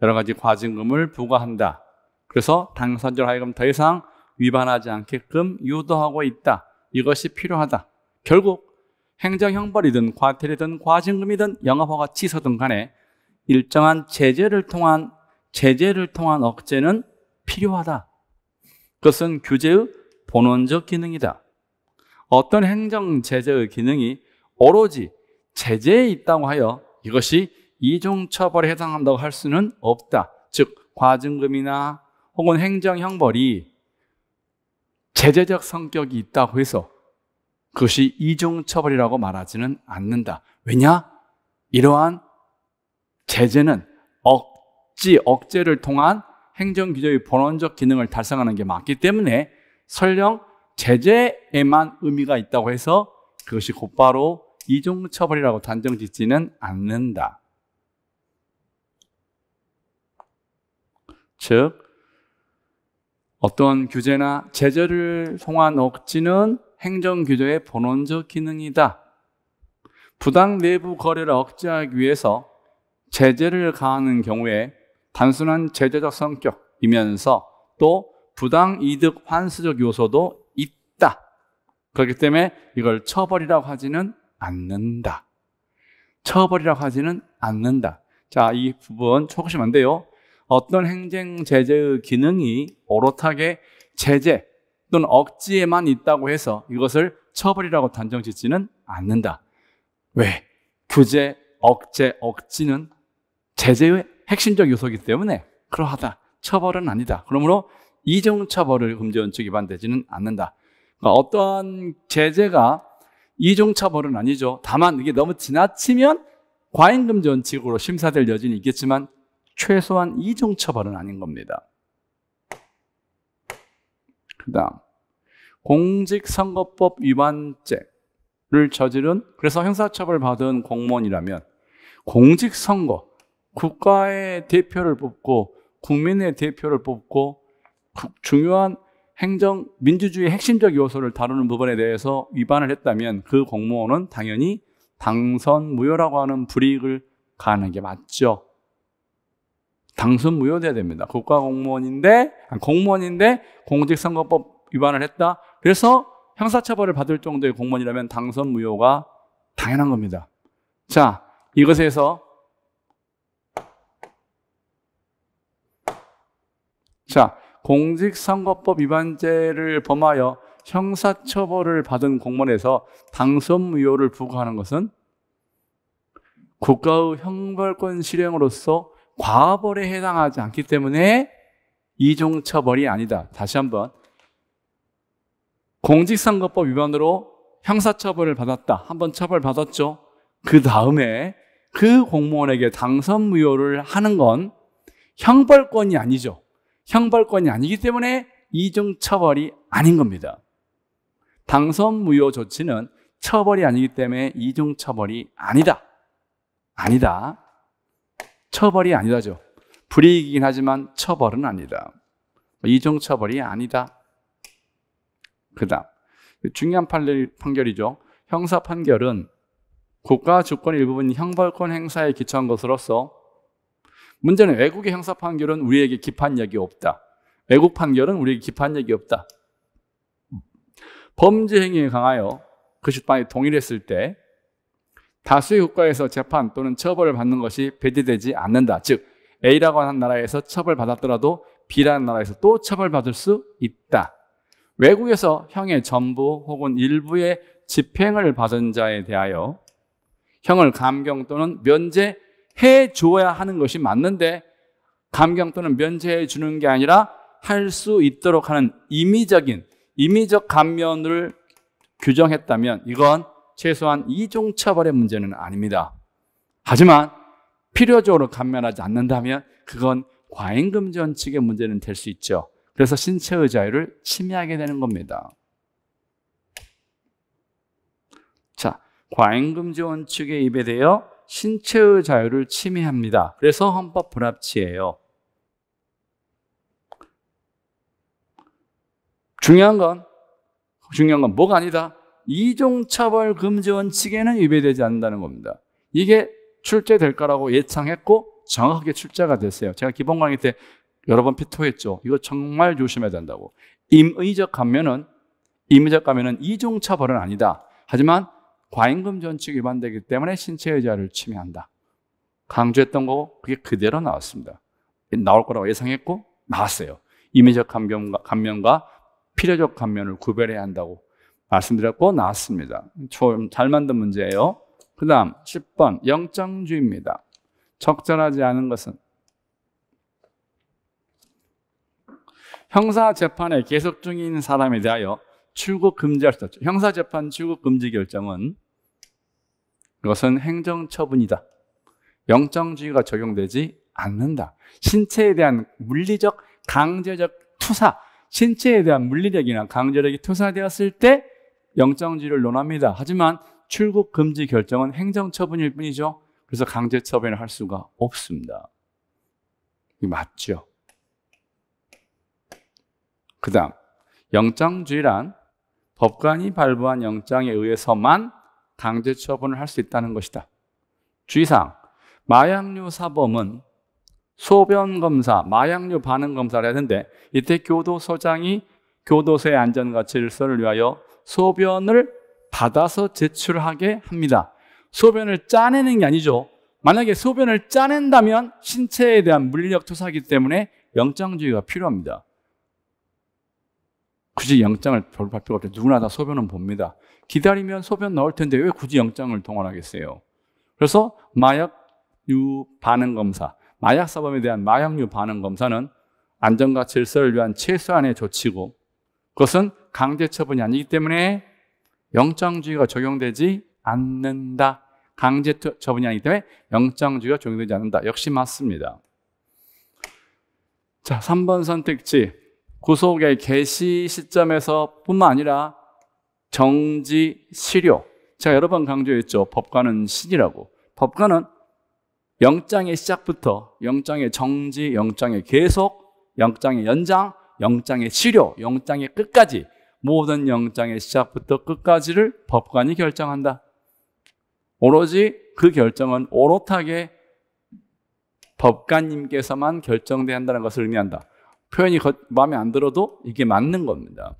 여러 가지 과징금을 부과한다. 그래서 당사자 하여금 더 이상 위반하지 않게끔 유도하고 있다. 이것이 필요하다. 결국 행정형벌이든 과태료든 과징금이든 영업허가 취소든 간에 일정한 제재를 통한 제재를 통한 억제는 필요하다. 그것은 규제의 본원적 기능이다. 어떤 행정 제재의 기능이 오로지 제재에 있다고 하여 이것이 이중 처벌에 해당한다고 할 수는 없다. 즉 과징금이나 혹은 행정형벌이 제재적 성격이 있다고 해서 그것이 이중처벌이라고 말하지는 않는다. 왜냐? 이러한 제재는 억지, 억제를 통한 행정규제의 본원적 기능을 달성하는 게 맞기 때문에 설령 제재에만 의미가 있다고 해서 그것이 곧바로 이중처벌이라고 단정 짓지는 않는다. 즉, 어떤 규제나 제재를 통한 억지는 행정규제의 본원적 기능이다. 부당 내부 거래를 억제하기 위해서 제재를 가하는 경우에 단순한 제재적 성격이면서 또 부당 이득 환수적 요소도 있다. 그렇기 때문에 이걸 처벌이라고 하지는 않는다. 처벌이라고 하지는 않는다. 자, 이 부분 초고시면 안 돼요. 어떤 행정제재의 기능이 오롯하게 제재, 또는 억지에만 있다고 해서 이것을 처벌이라고 단정 짓지는 않는다. 왜? 규제, 억제, 억지는 제재의 핵심적 요소이기 때문에 그러하다. 처벌은 아니다. 그러므로 이중처벌을 금지원칙 위반되지는 않는다. 그러니까 어떠한 제재가 이중처벌은 아니죠. 다만 이게 너무 지나치면 과잉금지원칙으로 심사될 여지는 있겠지만 최소한 이중처벌은 아닌 겁니다. 그 다음 공직선거법 위반죄를 저지른 그래서 형사처벌 받은 공무원이라면 공직선거 국가의 대표를 뽑고 국민의 대표를 뽑고 중요한 행정 민주주의 핵심적 요소를 다루는 부분에 대해서 위반을 했다면 그 공무원은 당연히 당선 무효라고 하는 불이익을 가하는 게 맞죠. 당선 무효돼야 됩니다. 국가공무원인데 공무원인데 공직선거법 위반을 했다. 그래서 형사처벌을 받을 정도의 공무원이라면 당선 무효가 당연한 겁니다. 자, 이것에서 자, 공직선거법 위반죄를 범하여 형사처벌을 받은 공무원에서 당선무효를 부과하는 것은 국가의 형벌권 실행으로서 과벌에 해당하지 않기 때문에 이중처벌이 아니다. 다시 한번 공직선거법 위반으로 형사처벌을 받았다. 한번 처벌받았죠. 그 다음에 그 공무원에게 당선무효를 하는 건 형벌권이 아니죠. 형벌권이 아니기 때문에 이중처벌이 아닌 겁니다. 당선무효 조치는 처벌이 아니기 때문에 이중처벌이 아니다. 아니다. 처벌이 아니다죠. 불이익이긴 하지만 처벌은 아니다. 이종 처벌이 아니다. 그다음 중요한 판결이죠. 형사 판결은 국가 주권 일부분 형벌권 행사에 기초한 것으로서 문제는 외국의 형사 판결은 우리에게 기판 얘기 없다. 외국 판결은 우리에게 기판 얘기 없다. 범죄 행위에 강하여 그 식방이 동일했을 때 다수의 국가에서 재판 또는 처벌을 받는 것이 배제되지 않는다. 즉 A라고 하는 나라에서 처벌받았더라도 B라는 나라에서 또 처벌받을 수 있다. 외국에서 형의 전부 혹은 일부의 집행을 받은 자에 대하여 형을 감경 또는 면제해 주어야 하는 것이 맞는데 감경 또는 면제해 주는 게 아니라 할 수 있도록 하는 임의적인 임의적 감면을 규정했다면 이건 최소한 이종처벌의 문제는 아닙니다. 하지만 필요적으로 감면하지 않는다면 그건 과잉금지 원칙의 문제는 될 수 있죠. 그래서 신체의 자유를 침해하게 되는 겁니다. 자, 과잉금지 원칙에 입에대어 신체의 자유를 침해합니다. 그래서 헌법 불합치예요. 중요한 건 중요한 건 뭐가 아니다. 이종차벌 금지 원칙에는 위배되지 않는다는 겁니다. 이게 출제될거라고 예상했고 정확하게 출제가 됐어요. 제가 기본 강의 때 여러 번 피토했죠. 이거 정말 조심해야 된다고. 임의적 감면은 임의적 감면은 이종차벌은 아니다. 하지만 과잉금지 원칙 위반되기 때문에 신체의 자를 침해한다. 강조했던 거고 그게 그대로 나왔습니다. 나올 거라고 예상했고 나왔어요. 임의적 감면과 필요적 감면을 구별해야 한다고 말씀드렸고 나왔습니다. 잘 만든 문제예요. 그 다음 10번 영장주의입니다. 적절하지 않은 것은 형사재판에 계속 중인 사람에 대하여 출국 금지할 수 없죠. 형사재판 출국 금지 결정은 그것은 행정처분이다. 영장주의가 적용되지 않는다. 신체에 대한 물리적 강제적 투사, 신체에 대한 물리적이나 강제력이 투사되었을 때 영장지를 논합니다. 하지만 출국 금지 결정은 행정처분일 뿐이죠. 그래서 강제 처분을 할 수가 없습니다. 맞죠? 그 다음, 영장주의란 법관이 발부한 영장에 의해서만 강제 처분을 할 수 있다는 것이다. 주의사항, 마약류 사범은 소변 검사, 마약류 반응 검사를 해야 되는데 이때 교도소장이 교도소의 안전과 질를 위하여 소변을 받아서 제출하게 합니다. 소변을 짜내는 게 아니죠. 만약에 소변을 짜낸다면 신체에 대한 물리적 투사기 때문에 영장주의가 필요합니다. 굳이 영장을 돌 필요가 없죠. 누구나 다 소변은 봅니다. 기다리면 소변 나올 텐데 왜 굳이 영장을 동원하겠어요? 그래서 마약류 반응 검사, 마약 사범에 대한 마약류 반응 검사는 안전과 질서를 위한 최소한의 조치고 그것은 강제 처분이 아니기 때문에 영장주의가 적용되지 않는다. 강제 처분이 아니기 때문에 영장주의가 적용되지 않는다. 역시 맞습니다. 자, 3번 선택지. 구속의 개시 시점에서 뿐만 아니라 정지, 실효. 제가 여러 번 강조했죠. 법관은 신이라고. 법관은 영장의 시작부터 영장의 정지, 영장의 계속, 영장의 연장, 영장의 치료, 영장의 끝까지 모든 영장의 시작부터 끝까지를 법관이 결정한다. 오로지 그 결정은 오롯하게 법관님께서만 결정돼야 한다는 것을 의미한다. 표현이 마음에 안 들어도 이게 맞는 겁니다.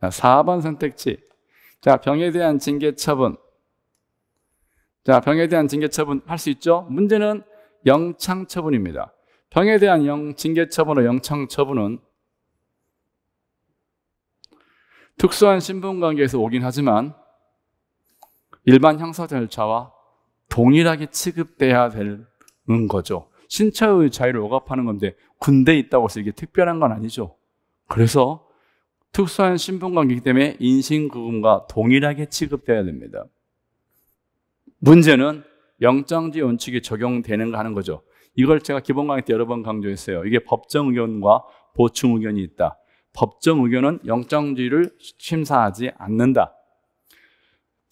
4번 선택지. 자, 병에 대한 징계 처분. 자, 병에 대한 징계 처분 할 수 있죠? 문제는 영창 처분입니다. 병에 대한 영, 징계 처분의 영창 처분은 특수한 신분 관계에서 오긴 하지만 일반 형사 절차와 동일하게 취급돼야 되는 거죠. 신체의 자유를 억압하는 건데 군대에 있다고 해서 이게 특별한 건 아니죠. 그래서 특수한 신분 관계이기 때문에 인신구금과 동일하게 취급돼야 됩니다. 문제는 영장제 원칙이 적용되는가 하는 거죠. 이걸 제가 기본 강의 때 여러 번 강조했어요. 이게 법정 의견과 보충 의견이 있다. 법정 의견은 영장주의를 심사하지 않는다.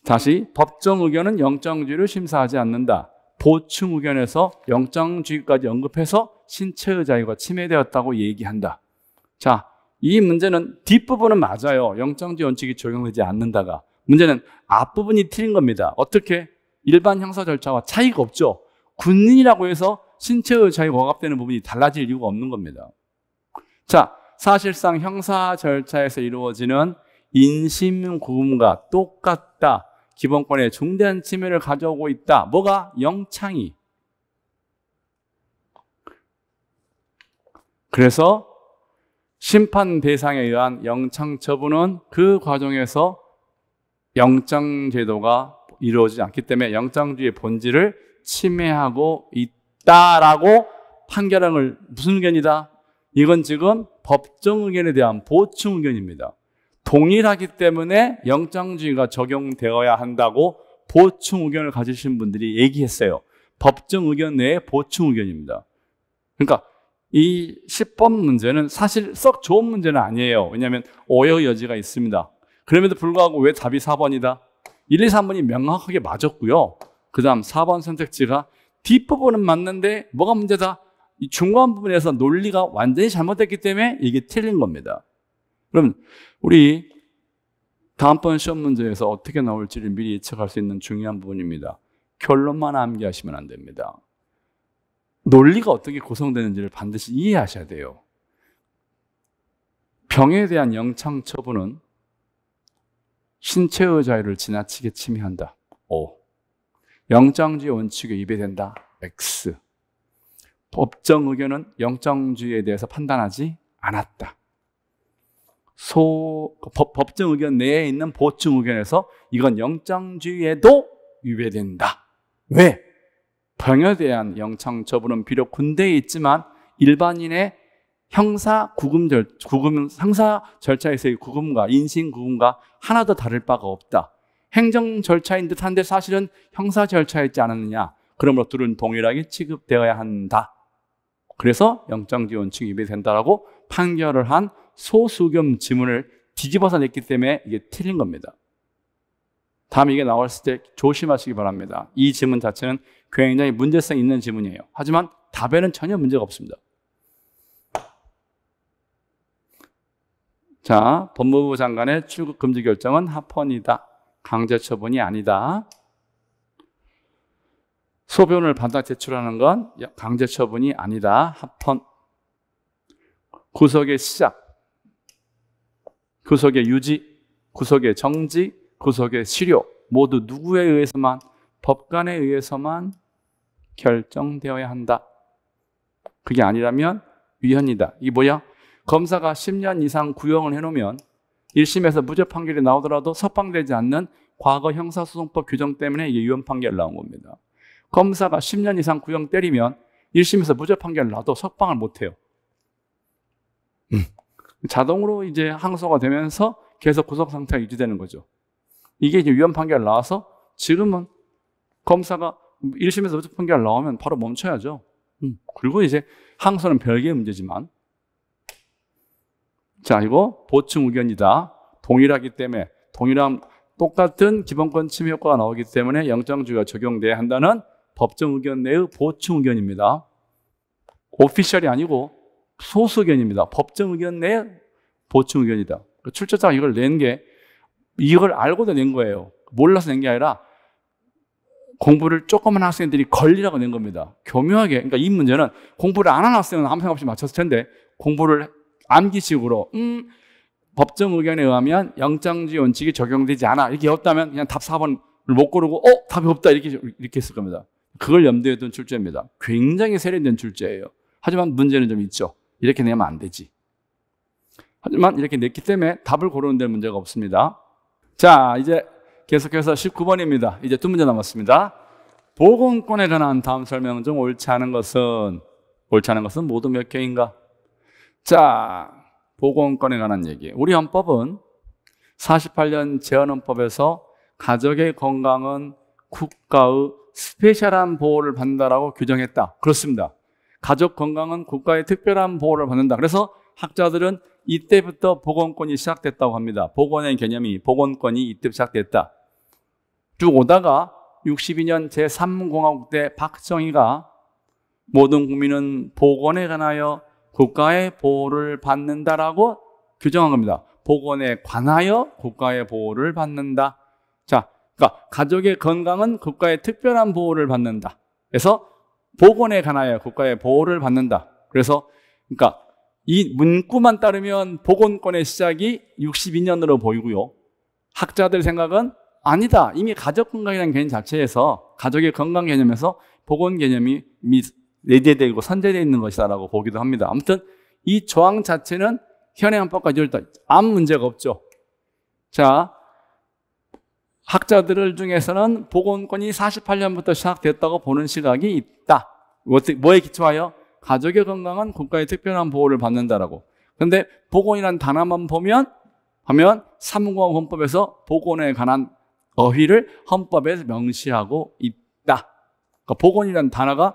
다시 법정 의견은 영장주의를 심사하지 않는다. 보충 의견에서 영장주의까지 언급해서 신체의 자유가 침해되었다고 얘기한다. 자, 이 문제는 뒷부분은 맞아요. 영장주의 원칙이 적용되지 않는다가. 문제는 앞부분이 틀린 겁니다. 어떻게? 일반 형사 절차와 차이가 없죠. 군인이라고 해서 신체의 자유 억압되는 부분이 달라질 이유가 없는 겁니다. 자, 사실상 형사 절차에서 이루어지는 인심 구음과 똑같다. 기본권에 중대한 침해를 가져오고 있다. 뭐가? 영창이. 그래서 심판 대상에 의한 영창 처분은 그 과정에서 영장 제도가 이루어지지 않기 때문에 영장주의 본질을 침해하고 있다. 없다라고 판결한걸 무슨 의견이다? 이건 지금 법정 의견에 대한 보충 의견입니다. 동일하기 때문에 영장주의가 적용되어야 한다고 보충 의견을 가지신 분들이 얘기했어요. 법정 의견 내에 보충 의견입니다. 그러니까 이 10번 문제는 사실 썩 좋은 문제는 아니에요. 왜냐하면 오해 여지가 있습니다. 그럼에도 불구하고 왜 답이 4번이다? 1, 2, 3번이 명확하게 맞았고요. 그 다음 4번 선택지가 뒷부분은 맞는데 뭐가 문제다? 이 중간 부분에서 논리가 완전히 잘못됐기 때문에 이게 틀린 겁니다. 그럼 우리 다음번 시험 문제에서 어떻게 나올지를 미리 예측할 수 있는 중요한 부분입니다. 결론만 암기하시면 안 됩니다. 논리가 어떻게 구성되는지를 반드시 이해하셔야 돼요. 병에 대한 영창 처분은 신체의 자유를 지나치게 침해한다. 오. 영장주의 원칙에 위배된다. X. 법정 의견은 영장주의에 대해서 판단하지 않았다. 소, 법, 법정 의견 내에 있는 보충 의견에서 이건 영장주의에도 위배된다. 왜? 병에 대한 영장 처분은 비록 군대에 있지만 일반인의 형사 구금 절, 구금, 상사 절차에서의 구금과 인신 구금과 하나도 다를 바가 없다. 행정 절차인 듯한데 사실은 형사 절차였지 않았느냐. 그러므로 둘은 동일하게 취급되어야 한다. 그래서 영장 지원 취급이 된다라고 판결을 한 소수겸 지문을 뒤집어서 냈기 때문에 이게 틀린 겁니다. 다음에 이게 나왔을 때 조심하시기 바랍니다. 이 지문 자체는 굉장히 문제성 있는 지문이에요. 하지만 답에는 전혀 문제가 없습니다. 자, 법무부 장관의 출국 금지 결정은 합헌이다. 강제 처분이 아니다. 소변을 바다 제출하는 건 강제 처분이 아니다. 합헌. 구속의 시작. 구속의 유지, 구속의 정지, 구속의 실효 모두 누구에 의해서만 법관에 의해서만 결정되어야 한다. 그게 아니라면 위헌이다. 이게 뭐야? 검사가 10년 이상 구형을 해놓으면 1심에서 무죄 판결이 나오더라도 석방되지 않는 과거 형사소송법 규정 때문에 이게 유언 판결 나온 겁니다. 검사가 10년 이상 구형 때리면 1심에서 무죄 판결 나도 석방을 못 해요. 음. 자동으로 이제 항소가 되면서 계속 구속 상태가 유지되는 거죠. 이게 이제 위헌 판결 나와서 지금은 검사가 1심에서 무죄 판결 나오면 바로 멈춰야죠. 음. 그리고 이제 항소는 별개의 문제지만 자, 이거 보충 의견이다. 동일하기 때문에 동일함 똑같은 기본권 침해 효과가 나오기 때문에 영장주의가 적용돼야 한다는 법정 의견 내의 보충 의견입니다. 오피셜이 아니고 소수 의견입니다. 법정 의견 내 보충 의견이다. 그러니까 출제자가 이걸 낸 게 이걸 알고도 낸 거예요. 몰라서 낸 게 아니라 공부를 조금만 학생들이 걸리라고 낸 겁니다. 교묘하게. 그러니까 이 문제는 공부를 안 한 학생은 아무 생각 없이 맞췄을 텐데 공부를 암기식으로 음 법정 의견에 의하면 영장지 원칙이 적용되지 않아 이렇게 없다면 그냥 답 4번을 못 고르고 어 답이 없다 이렇게 이렇게 했을 겁니다. 그걸 염두에 둔 출제입니다. 굉장히 세련된 출제예요. 하지만 문제는 좀 있죠. 이렇게 내면 안 되지. 하지만 이렇게 냈기 때문에 답을 고르는 데 문제가 없습니다. 자, 이제 계속해서 19번입니다. 이제 두 문제 남았습니다. 보건권에 관한 다음 설명 중 옳지 않은 것은 옳지 않은 것은 모두 몇 개인가? 자, 보건권에 관한 얘기. 우리 헌법은 48년 재헌헌법에서 가족의 건강은 국가의 스페셜한 보호를 받는다라고 규정했다. 그렇습니다. 가족 건강은 국가의 특별한 보호를 받는다. 그래서 학자들은 이때부터 보건권이 시작됐다고 합니다. 보건의 개념이 보건권이 이때 시작됐다. 쭉 오다가 62년 제3공화국 때 박정희가 모든 국민은 보건에 관하여 국가의 보호를 받는다라고 규정한 겁니다. 보건에 관하여 국가의 보호를 받는다. 자, 그러니까 가족의 건강은 국가의 특별한 보호를 받는다. 그래서 보건에 관하여 국가의 보호를 받는다. 그래서 그러니까 이 문구만 따르면 보건권의 시작이 62년으로 보이고요. 학자들 생각은 아니다. 이미 가족 건강이라는 개념 자체에서 가족의 건강 개념에서 보건 개념이 내재되어 있고 선재되어 있는 것이다라고 보기도 합니다. 아무튼 이 조항 자체는 현행 헌법까지 열다 아무 문제가 없죠. 자, 학자들 중에서는 보건권이 48년부터 시작됐다고 보는 시각이 있다. 뭐에 기초하여? 가족의 건강은 국가의 특별한 보호를 받는다라고. 그런데 보건이란 단어만 보면 하면 삼공 헌법에서 보건에 관한 어휘를 헌법에 명시하고 있다. 그러니까 보건이란 단어가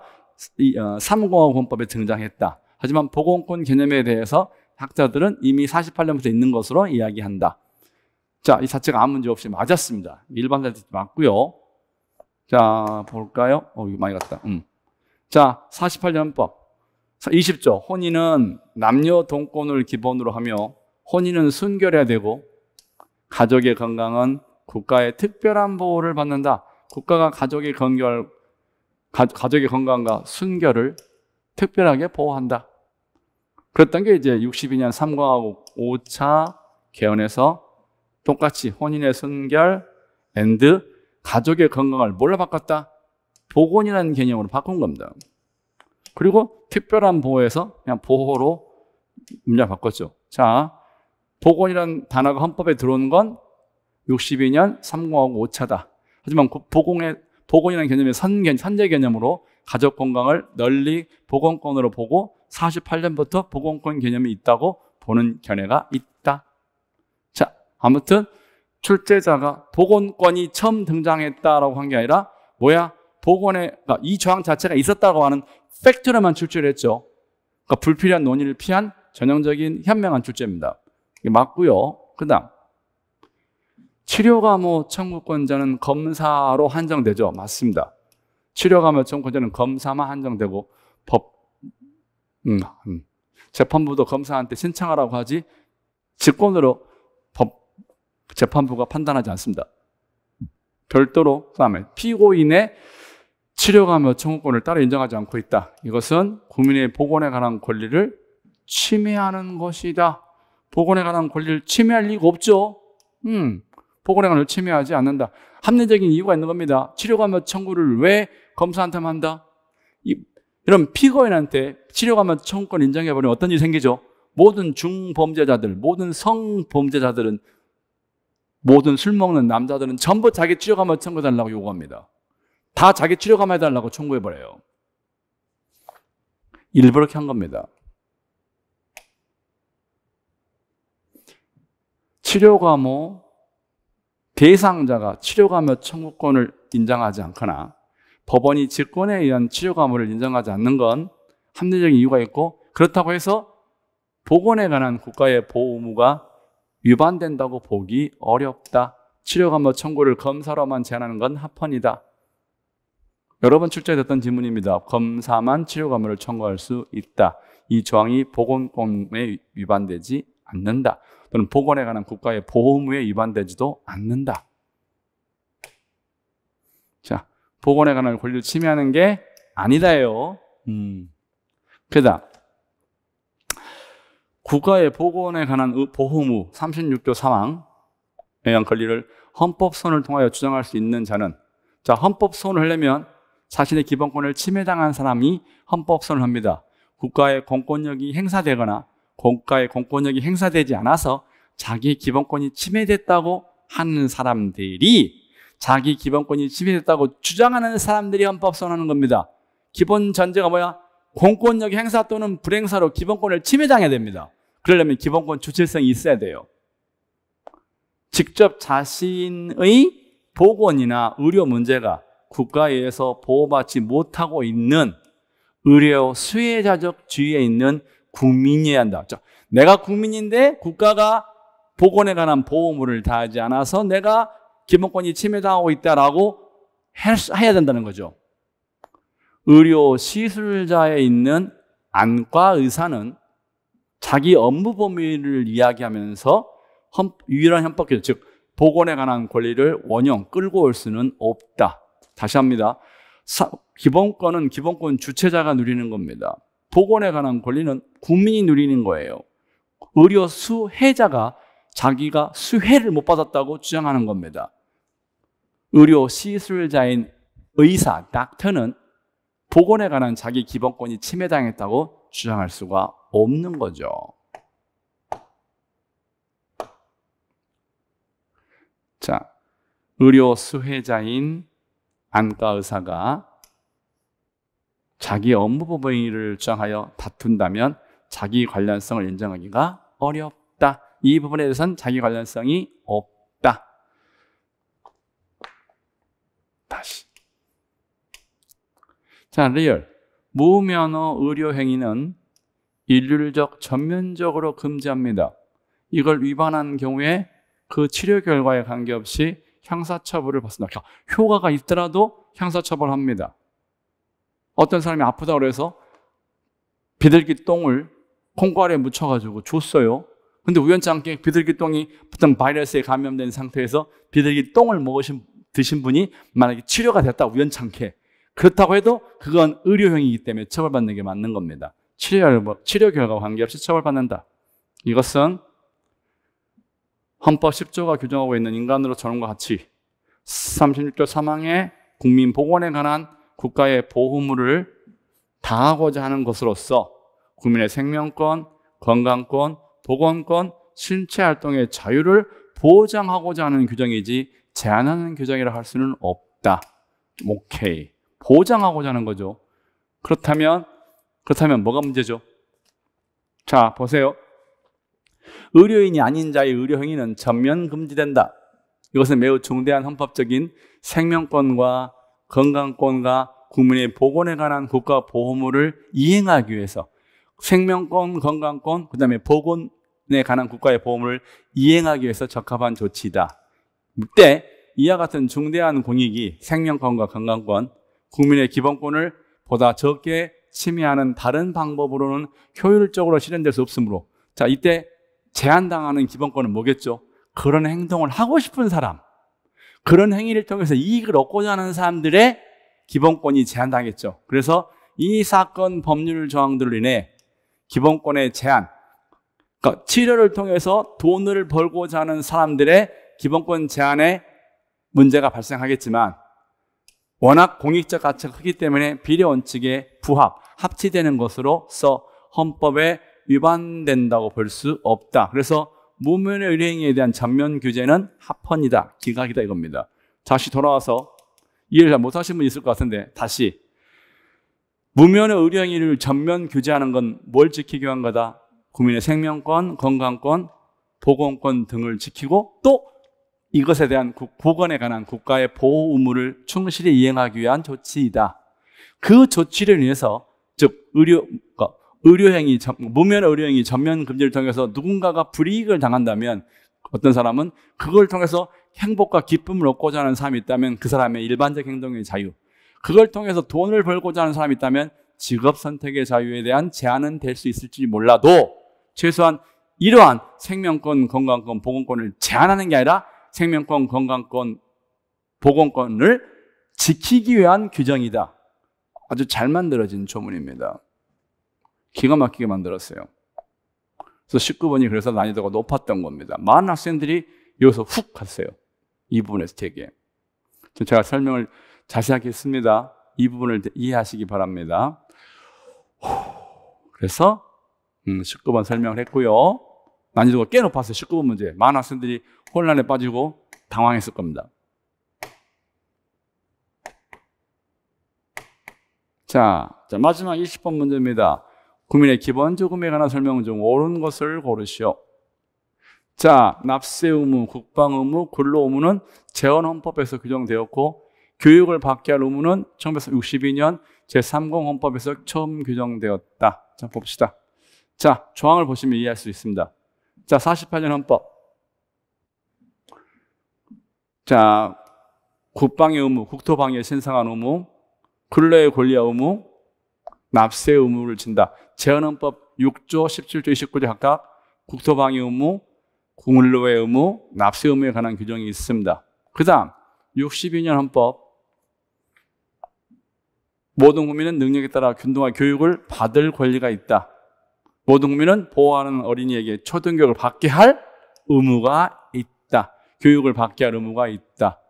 사무공화헌법에 어, 등장했다. 하지만 보건권 개념에 대해서 학자들은 이미 48년부터 있는 것으로 이야기한다. 자, 이 자체가 아무 문제 없이 맞았습니다. 일반 자체 맞고요. 자, 볼까요? 어, 이거 많이 갔다. 음. 자, 48년법. 20조. 혼인은 남녀 동권을 기본으로 하며 혼인은 순결해야 되고 가족의 건강은 국가의 특별한 보호를 받는다. 국가가 가족의 건결, 가족의 건강과 순결을 특별하게 보호한다. 그랬던 게 이제 62년 삼광하고 5차 개헌에서 똑같이 혼인의 순결 앤드 가족의 건강을 뭘로 바꿨다? 보건이라는 개념으로 바꾼 겁니다. 그리고 특별한 보호에서 그냥 보호로 문장 바꿨죠. 자, 보건이라는 단어가 헌법에 들어온 건 62년 3공하고 5차다. 하지만 보건의, 그 보건이라는 개념이 선, 산재 개념으로 가족 건강을 널리 보건권으로 보고 48년부터 보건권 개념이 있다고 보는 견해가 있다. 자, 아무튼 출제자가 보건권이 처음 등장했다라고 한 게 아니라 뭐야? 보건에 그러니까 이 저항 자체가 있었다고 하는 팩트로만 출제를 했죠. 그러니까 불필요한 논의를 피한 전형적인 현명한 출제입니다. 맞고요. 그다음 치료감호 뭐 청구권자는 검사로 한정되죠. 맞습니다. 치료감호 뭐 청구권자는 검사만 한정되고 법, 음, 음. 재판부도 검사한테 신청하라고 하지 직권으로 법, 재판부가 판단하지 않습니다. 별도로 그다음에 피고인의 치료감호 뭐 청구권을 따로 인정하지 않고 있다. 이것은 국민의 보건에 관한 권리를 침해하는 것이다. 보건에 관한 권리를 침해할 리가 없죠. 음. 보건행을 침해하지 않는다. 합리적인 이유가 있는 겁니다. 치료감면 청구를 왜 검사한테만 한다? 이, 이런 피고인한테 치료감면 청구권 인정해버리면 어떤 일이 생기죠? 모든 중범죄자들, 모든 성범죄자들은 모든 술 먹는 남자들은 전부 자기 치료감면 청구해달라고 요구합니다. 다 자기 치료감면 해달라고 청구해버려요. 일부러 이렇게 한 겁니다. 치료 감모 뭐 대상자가 치료감의 청구권을 인정하지 않거나 법원이 직권에 의한 치료감을 인정하지 않는 건 합리적인 이유가 있고 그렇다고 해서 보건에 관한 국가의 보호 의무가 위반된다고 보기 어렵다. 치료감의 청구를 검사로만 제한하는 건 합헌이다. 여러 번 출제됐던 질문입니다. 검사만 치료감을 청구할 수 있다. 이 조항이 보건권에 위반되지 않는다. 또는 보건에 관한 국가의 보호무에 위반되지도 않는다. 자, 보건에 관한 권리를 침해하는 게 아니다요. 음. 그다 국가의 보건에 관한 보호무 36조 3항에 의한 권리를 헌법손을 통하여 주장할 수 있는 자는 자 헌법손을 하려면 자신의 기본권을 침해당한 사람이 헌법손을 합니다. 국가의 공권력이 행사되거나 공과의 공권력이 행사되지 않아서 자기 기본권이 침해됐다고 하는 사람들이 자기 기본권이 침해됐다고 주장하는 사람들이 헌법선언하는 겁니다. 기본 전제가 뭐야? 공권력 행사 또는 불행사로 기본권을 침해당해야 됩니다. 그러려면 기본권 주체성이 있어야 돼요. 직접 자신의 보건이나 의료 문제가 국가에 의해서 보호받지 못하고 있는 의료 수혜자적 주의에 있는 국민이어야 한다. 자, 내가 국민인데 국가가 보건에 관한 보호물을 다하지 않아서 내가 기본권이 침해당하고 있다라고 해야 된다는 거죠. 의료 시술자에 있는 안과 의사는 자기 업무 범위를 이야기하면서 유일한 헌법규정, 즉 보건에 관한 권리를 원형 끌고 올 수는 없다. 다시 합니다. 기본권은 기본권 주체자가 누리는 겁니다. 보건에 관한 권리는 국민이 누리는 거예요. 의료 수혜자가 자기가 수혜를 못 받았다고 주장하는 겁니다. 의료 시술자인 의사, 닥터는 보건에 관한 자기 기본권이 침해당했다고 주장할 수가 없는 거죠. 자, 의료 수혜자인 안과 의사가 자기 업무 범위를 주장하여 다툰다면 자기 관련성을 인정하기가 어렵다. 이 부분에 대해서는 자기 관련성이 없다. 다시. 자, 리얼. 무면허 의료 행위는 일률적 전면적으로 금지합니다. 이걸 위반한 경우에 그 치료 결과에 관계없이 형사처벌을 받습니다. 효과가 있더라도 형사처벌합니다 어떤 사람이 아프다고 그래서 비둘기 똥을 콩과에 묻혀가지고 줬어요. 근데 우연치 않게 비둘기 똥이 어떤 바이러스에 감염된 상태에서 비둘기 똥을 먹으신, 드신 분이 만약에 치료가 됐다, 우연치 않게. 그렇다고 해도 그건 의료형이기 때문에 처벌받는 게 맞는 겁니다. 치료, 치료 결과와 관계없이 처벌받는다. 이것은 헌법 10조가 규정하고 있는 인간으로 저런과 같이 36조 3항의 국민 보건에 관한 국가의 보호물을 당하고자 하는 것으로서 국민의 생명권, 건강권, 보건권, 신체 활동의 자유를 보장하고자 하는 규정이지 제한하는 규정이라 할 수는 없다. 오케이. 보장하고자 하는 거죠. 그렇다면 그렇다면 뭐가 문제죠? 자, 보세요. 의료인이 아닌 자의 의료 행위는 전면 금지된다. 이것은 매우 중대한 헌법적인 생명권과 건강권과 국민의 보건에 관한 국가 보험을 이행하기 위해서 생명권, 건강권, 그다음에 보건에 관한 국가의 보험을 이행하기 위해서 적합한 조치다. 이때 이와 같은 중대한 공익이 생명권과 건강권, 국민의 기본권을 보다 적게 침해하는 다른 방법으로는 효율적으로 실현될 수 없으므로 자 이때 제한당하는 기본권은 뭐겠죠? 그런 행동을 하고 싶은 사람 그런 행위를 통해서 이익을 얻고자 하는 사람들의 기본권이 제한당했죠. 그래서 이 사건 법률 조항들로 인해 기본권의 제한, 그러니까 치료를 통해서 돈을 벌고자 하는 사람들의 기본권 제한에 문제가 발생하겠지만 워낙 공익적 가치가 크기 때문에 비례 원칙에 부합, 합치되는 것으로서 헌법에 위반된다고 볼 수 없다. 그래서 무면의 의뢰행위에 대한 전면 규제는 합헌이다, 기각이다 이겁니다. 다시 돌아와서 이해를 잘 못하신 분 있을 것 같은데 다시 무면의 의료행위를 전면 규제하는 건 뭘 지키기 위한 거다? 국민의 생명권, 건강권, 보건권 등을 지키고 또 이것에 대한 보건에 관한 국가의 보호 의무를 충실히 이행하기 위한 조치이다. 그 조치를 위해서 즉 의료 의료행위, 무면 의료행위 전면 금지를 통해서 누군가가 불이익을 당한다면 어떤 사람은 그걸 통해서 행복과 기쁨을 얻고자 하는 사람이 있다면 그 사람의 일반적 행동의 자유. 그걸 통해서 돈을 벌고자 하는 사람이 있다면 직업 선택의 자유에 대한 제한은 될 수 있을지 몰라도 최소한 이러한 생명권, 건강권, 보건권을 제한하는 게 아니라 생명권, 건강권, 보건권을 지키기 위한 규정이다. 아주 잘 만들어진 조문입니다. 기가 막히게 만들었어요. 그래서 19번이 그래서 난이도가 높았던 겁니다. 많은 학생들이 여기서 훅 갔어요. 이 부분에서 되게. 제가 설명을 자세하게 했습니다. 이 부분을 이해하시기 바랍니다. 그래서 19번 음, 설명을 했고요. 난이도가 꽤 높았어요. 19번 문제. 많은 학생들이 혼란에 빠지고 당황했을 겁니다. 자, 자 마지막 20번 문제입니다. 국민의 기본 조금에 관한 설명은 좀 옳은 것을 고르시오. 자, 납세 의무, 국방 의무, 근로 의무는 재헌 헌법에서 규정되었고 교육을 받게 할 의무는 1962년 제3공 헌법에서 처음 규정되었다. 자, 봅시다. 자, 조항을 보시면 이해할 수 있습니다. 자, 48년 헌법. 자, 국방의 의무, 국토방위의 신상한 의무, 근로의 권리와 의무, 납세 의무를 진다. 재헌헌법 6조, 17조, 29조 각각 국토방위 의무, 국물로의 의무, 납세 의무에 관한 규정이 있습니다. 그 다음 62년 헌법 모든 국민은 능력에 따라 균등한 교육을 받을 권리가 있다. 모든 국민은 보호하는 어린이에게 초등교육을 받게 할 의무가 있다. 교육을 받게 할 의무가 있다.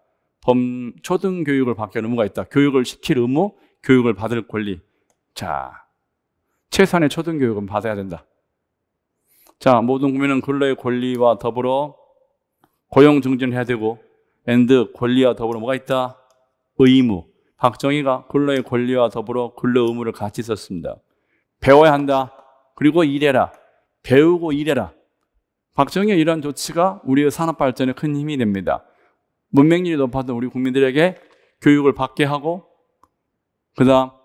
범, 초등교육을 받게 할 의무가 있다. 교육을 시킬 의무, 교육을 받을 권리. 자, 최소한의 초등교육은 받아야 된다. 자, 모든 국민은 근로의 권리와 더불어 고용 증진을 해야 되고, 앤드 권리와 더불어 뭐가 있다? 의무. 박정희가 근로의 권리와 더불어 근로 의무를 같이 썼습니다. 배워야 한다. 그리고 일해라. 배우고 일해라. 박정희의 이러한 조치가 우리의 산업 발전에 큰 힘이 됩니다. 문맹률이 높았던 우리 국민들에게 교육을 받게 하고, 그 다음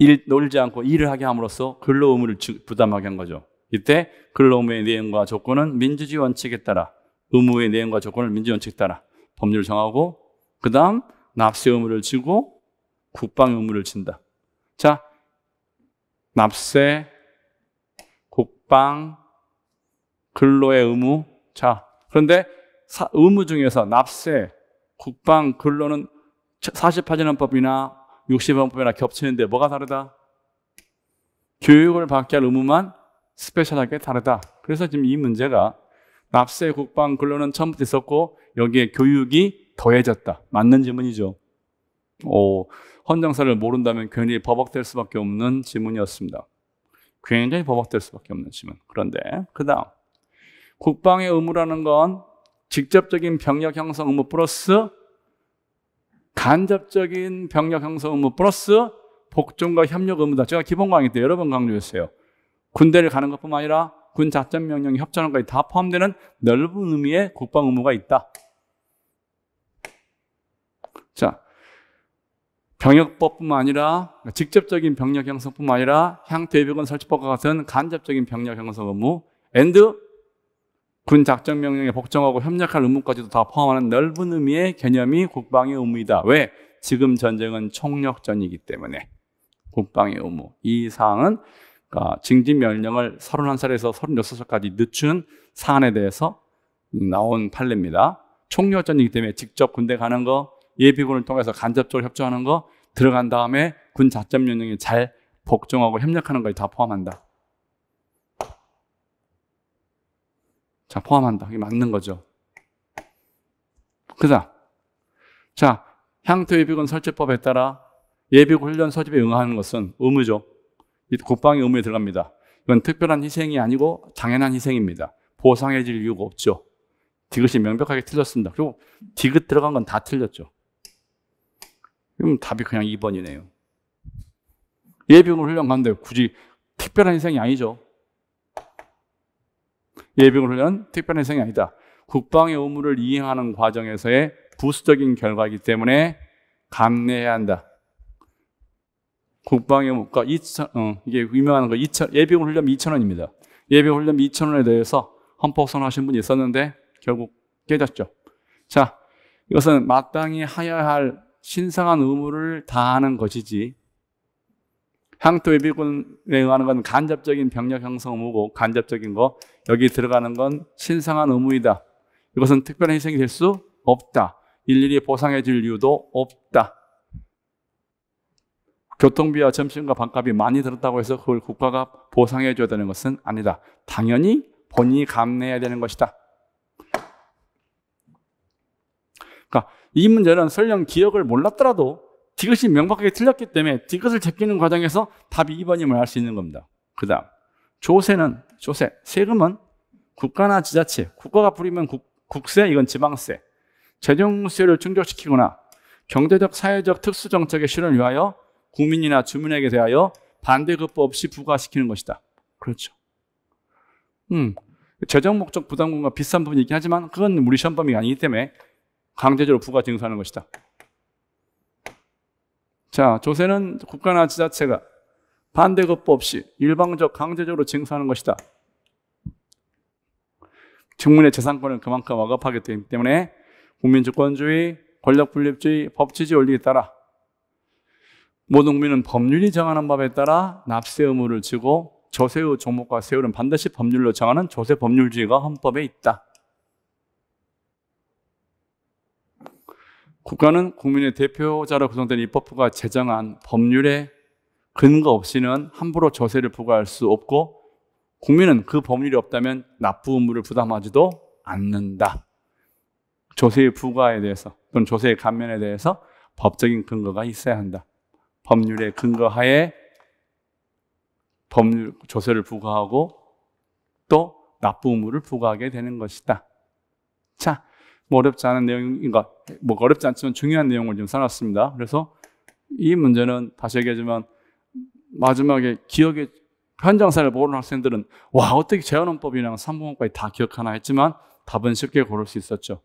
일, 놀지 않고 일을 하게 함으로써 근로 의무를 부담하게 한 거죠. 이때 근로 의무의 내용과 조건은 민주주의 원칙에 따라 의무의 내용과 조건을 민주주의 원칙에 따라 법률을 정하고 그 다음 납세 의무를 지고 국방 의무를 친다 자, 납세, 국방, 근로의 의무. 자, 그런데 사, 의무 중에서 납세, 국방, 근로는 48년 법이나 육신 방법이나 겹치는데 뭐가 다르다? 교육을 받게 할 의무만 스페셜하게 다르다. 그래서 지금 이 문제가 납세, 국방, 근로는 처음부터 있었고 여기에 교육이 더해졌다. 맞는 질문이죠. 오, 헌정사를 모른다면 괜히 버벅될 수밖에 없는 질문이었습니다. 굉장히 버벅될 수밖에 없는 질문. 그런데 그 다음 국방의 의무라는 건 직접적인 병력 형성 의무 플러스 간접적인 병력 형성 의무 플러스 복종과 협력 의무다. 제가 기본 강의 때 여러 번 강조했어요. 군대를 가는 것뿐만 아니라 군 작전 명령 협찬원까지 다 포함되는 넓은 의미의 국방 의무가 있다. 자, 병역법뿐만 아니라 직접적인 병력 형성뿐만 아니라 향토예비 설치법과 같은 간접적인 병력 형성 의무 앤드 군 작전 명령에 복종하고 협력할 의무까지도 다 포함하는 넓은 의미의 개념이 국방의 의무이다. 왜? 지금 전쟁은 총력전이기 때문에 국방의 의무. 이 사항은 그러니까 징집 명령을 31살에서 36살까지 늦춘 사안에 대해서 나온 판례입니다. 총력전이기 때문에 직접 군대 가는 거, 예비군을 통해서 간접적으로 협조하는 거, 들어간 다음에 군 작전 명령에 잘 복종하고 협력하는 거에 다 포함한다. 자, 포함한다. 이게 맞는 거죠. 그다음. 자, 향토 예비군 설치법에 따라 예비군 훈련 소집에 응하는 것은 의무죠. 국방의 의무에 들어갑니다. 이건 특별한 희생이 아니고 당연한 희생입니다. 보상해 질 이유가 없죠. 디귿이 명백하게 틀렸습니다. 그리고 디귿 들어간 건 다 틀렸죠. 그럼 답이 그냥 2번이네요. 예비군 훈련 가는데 굳이 특별한 희생이 아니죠. 예비군 훈련은 특별한 행이 아니다. 국방의 의무를 이행하는 과정에서의 부수적인 결과이기 때문에 감내해야 한다. 국방의 의무가 2천, 그러니까 어, 이게 유명한 거 그 2천, 예비군 훈련 2천 원입니다. 예비군 훈련 2천 원에 대해서 헌법선 하신 분이 있었는데 결국 깨졌죠. 자, 이것은 마땅히 하여야 할 신성한 의무를 다하는 것이지 향토 예비군에 의하는 건 간접적인 병력 형성 의무고 간접적인 거 여기 들어가는 건신성한 의무이다. 이것은 특별한 희생이 될 수 없다. 일일이 보상해 줄 이유도 없다. 교통비와 점심과 밥값이 많이 들었다고 해서 그걸 국가가 보상해 줘야 되는 것은 아니다. 당연히 본인이 감내해야 되는 것이다. 그러니까 이 문제는 설령 기억을 몰랐더라도 디귿이 명백하게 틀렸기 때문에 디귿을 제끼는 과정에서 답이 2번임을 알 수 있는 겁니다. 그 다음, 조세는, 조세, 세금은 국가나 지자체, 국가가 부리면 국, 국세, 이건 지방세, 재정세를 충족시키거나 경제적, 사회적 특수정책의 실현을 위하여 국민이나 주민에게 대하여 반대급부 없이 부과시키는 것이다. 그렇죠. 음, 재정 목적 부담금과 비싼 부분이긴 하지만 그건 우리 시험 범위가 아니기 때문에 강제적으로 부과 증수하는 것이다. 자, 조세는 국가나 지자체가 반대급부 없이 일방적 강제적으로 징수하는 것이다. 직문의 재산권을 그만큼 억압하게 되기 때문에 국민주권주의, 권력분립주의, 법치주의 원리에 따라 모든 국민은 법률이 정하는 법에 따라 납세 의무를 지고 조세의 종목과 세율은 반드시 법률로 정하는 조세 법률주의가 헌법에 있다. 국가는 국민의 대표자로 구성된 입법부가 제정한 법률에 근거 없이는 함부로 조세를 부과할 수 없고 국민은 그 법률이 없다면 납부 의무를 부담하지도 않는다. 조세의 부과에 대해서 또는 조세의 감면에 대해서 법적인 근거가 있어야 한다. 법률의 근거하에 법률 조세를 부과하고 또 납부 의무를 부과하게 되는 것이다. 자, 뭐 어렵지 않은 내용인 그러니까 가뭐 어렵지 않지만 중요한 내용을 좀 살았습니다. 그래서 이 문제는 다시 얘기하지만 마지막에 기억의 현장사를 모르는 학생들은 와 어떻게 재원원법이랑 삼공학까지 다 기억하나 했지만 답은 쉽게 고를 수 있었죠.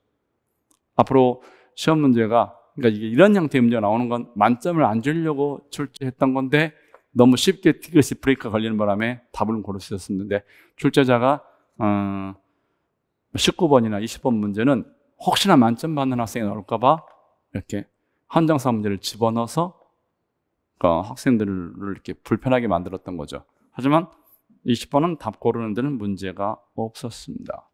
앞으로 시험 문제가 그러니까 이게 이런 형태의 문제가 나오는 건 만점을 안 주려고 출제했던 건데 너무 쉽게 티그시 브레이크가 걸리는 바람에 답을 고를 수 있었는데 출제자가 어, 19번이나 20번 문제는 혹시나 만점 받는 학생이 나올까봐 이렇게 한정사 문제를 집어넣어서 그 학생들을 이렇게 불편하게 만들었던 거죠. 하지만 20번은 답 고르는 데는 문제가 없었습니다.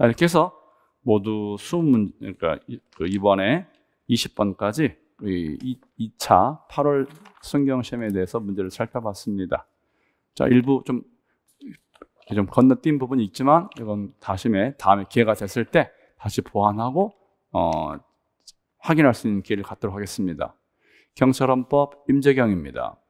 이렇게 해서 모두 수문 그러니까 그 이번에 20번까지 2차 8월 성경시험에 대해서 문제를 살펴봤습니다. 자, 일부 좀, 좀 건너뛴 부분이 있지만 이건 다심에 다음에 기회가 됐을 때 다시 보완하고 어, 확인할 수 있는 기회를 갖도록 하겠습니다. 경찰헌법 임재경입니다.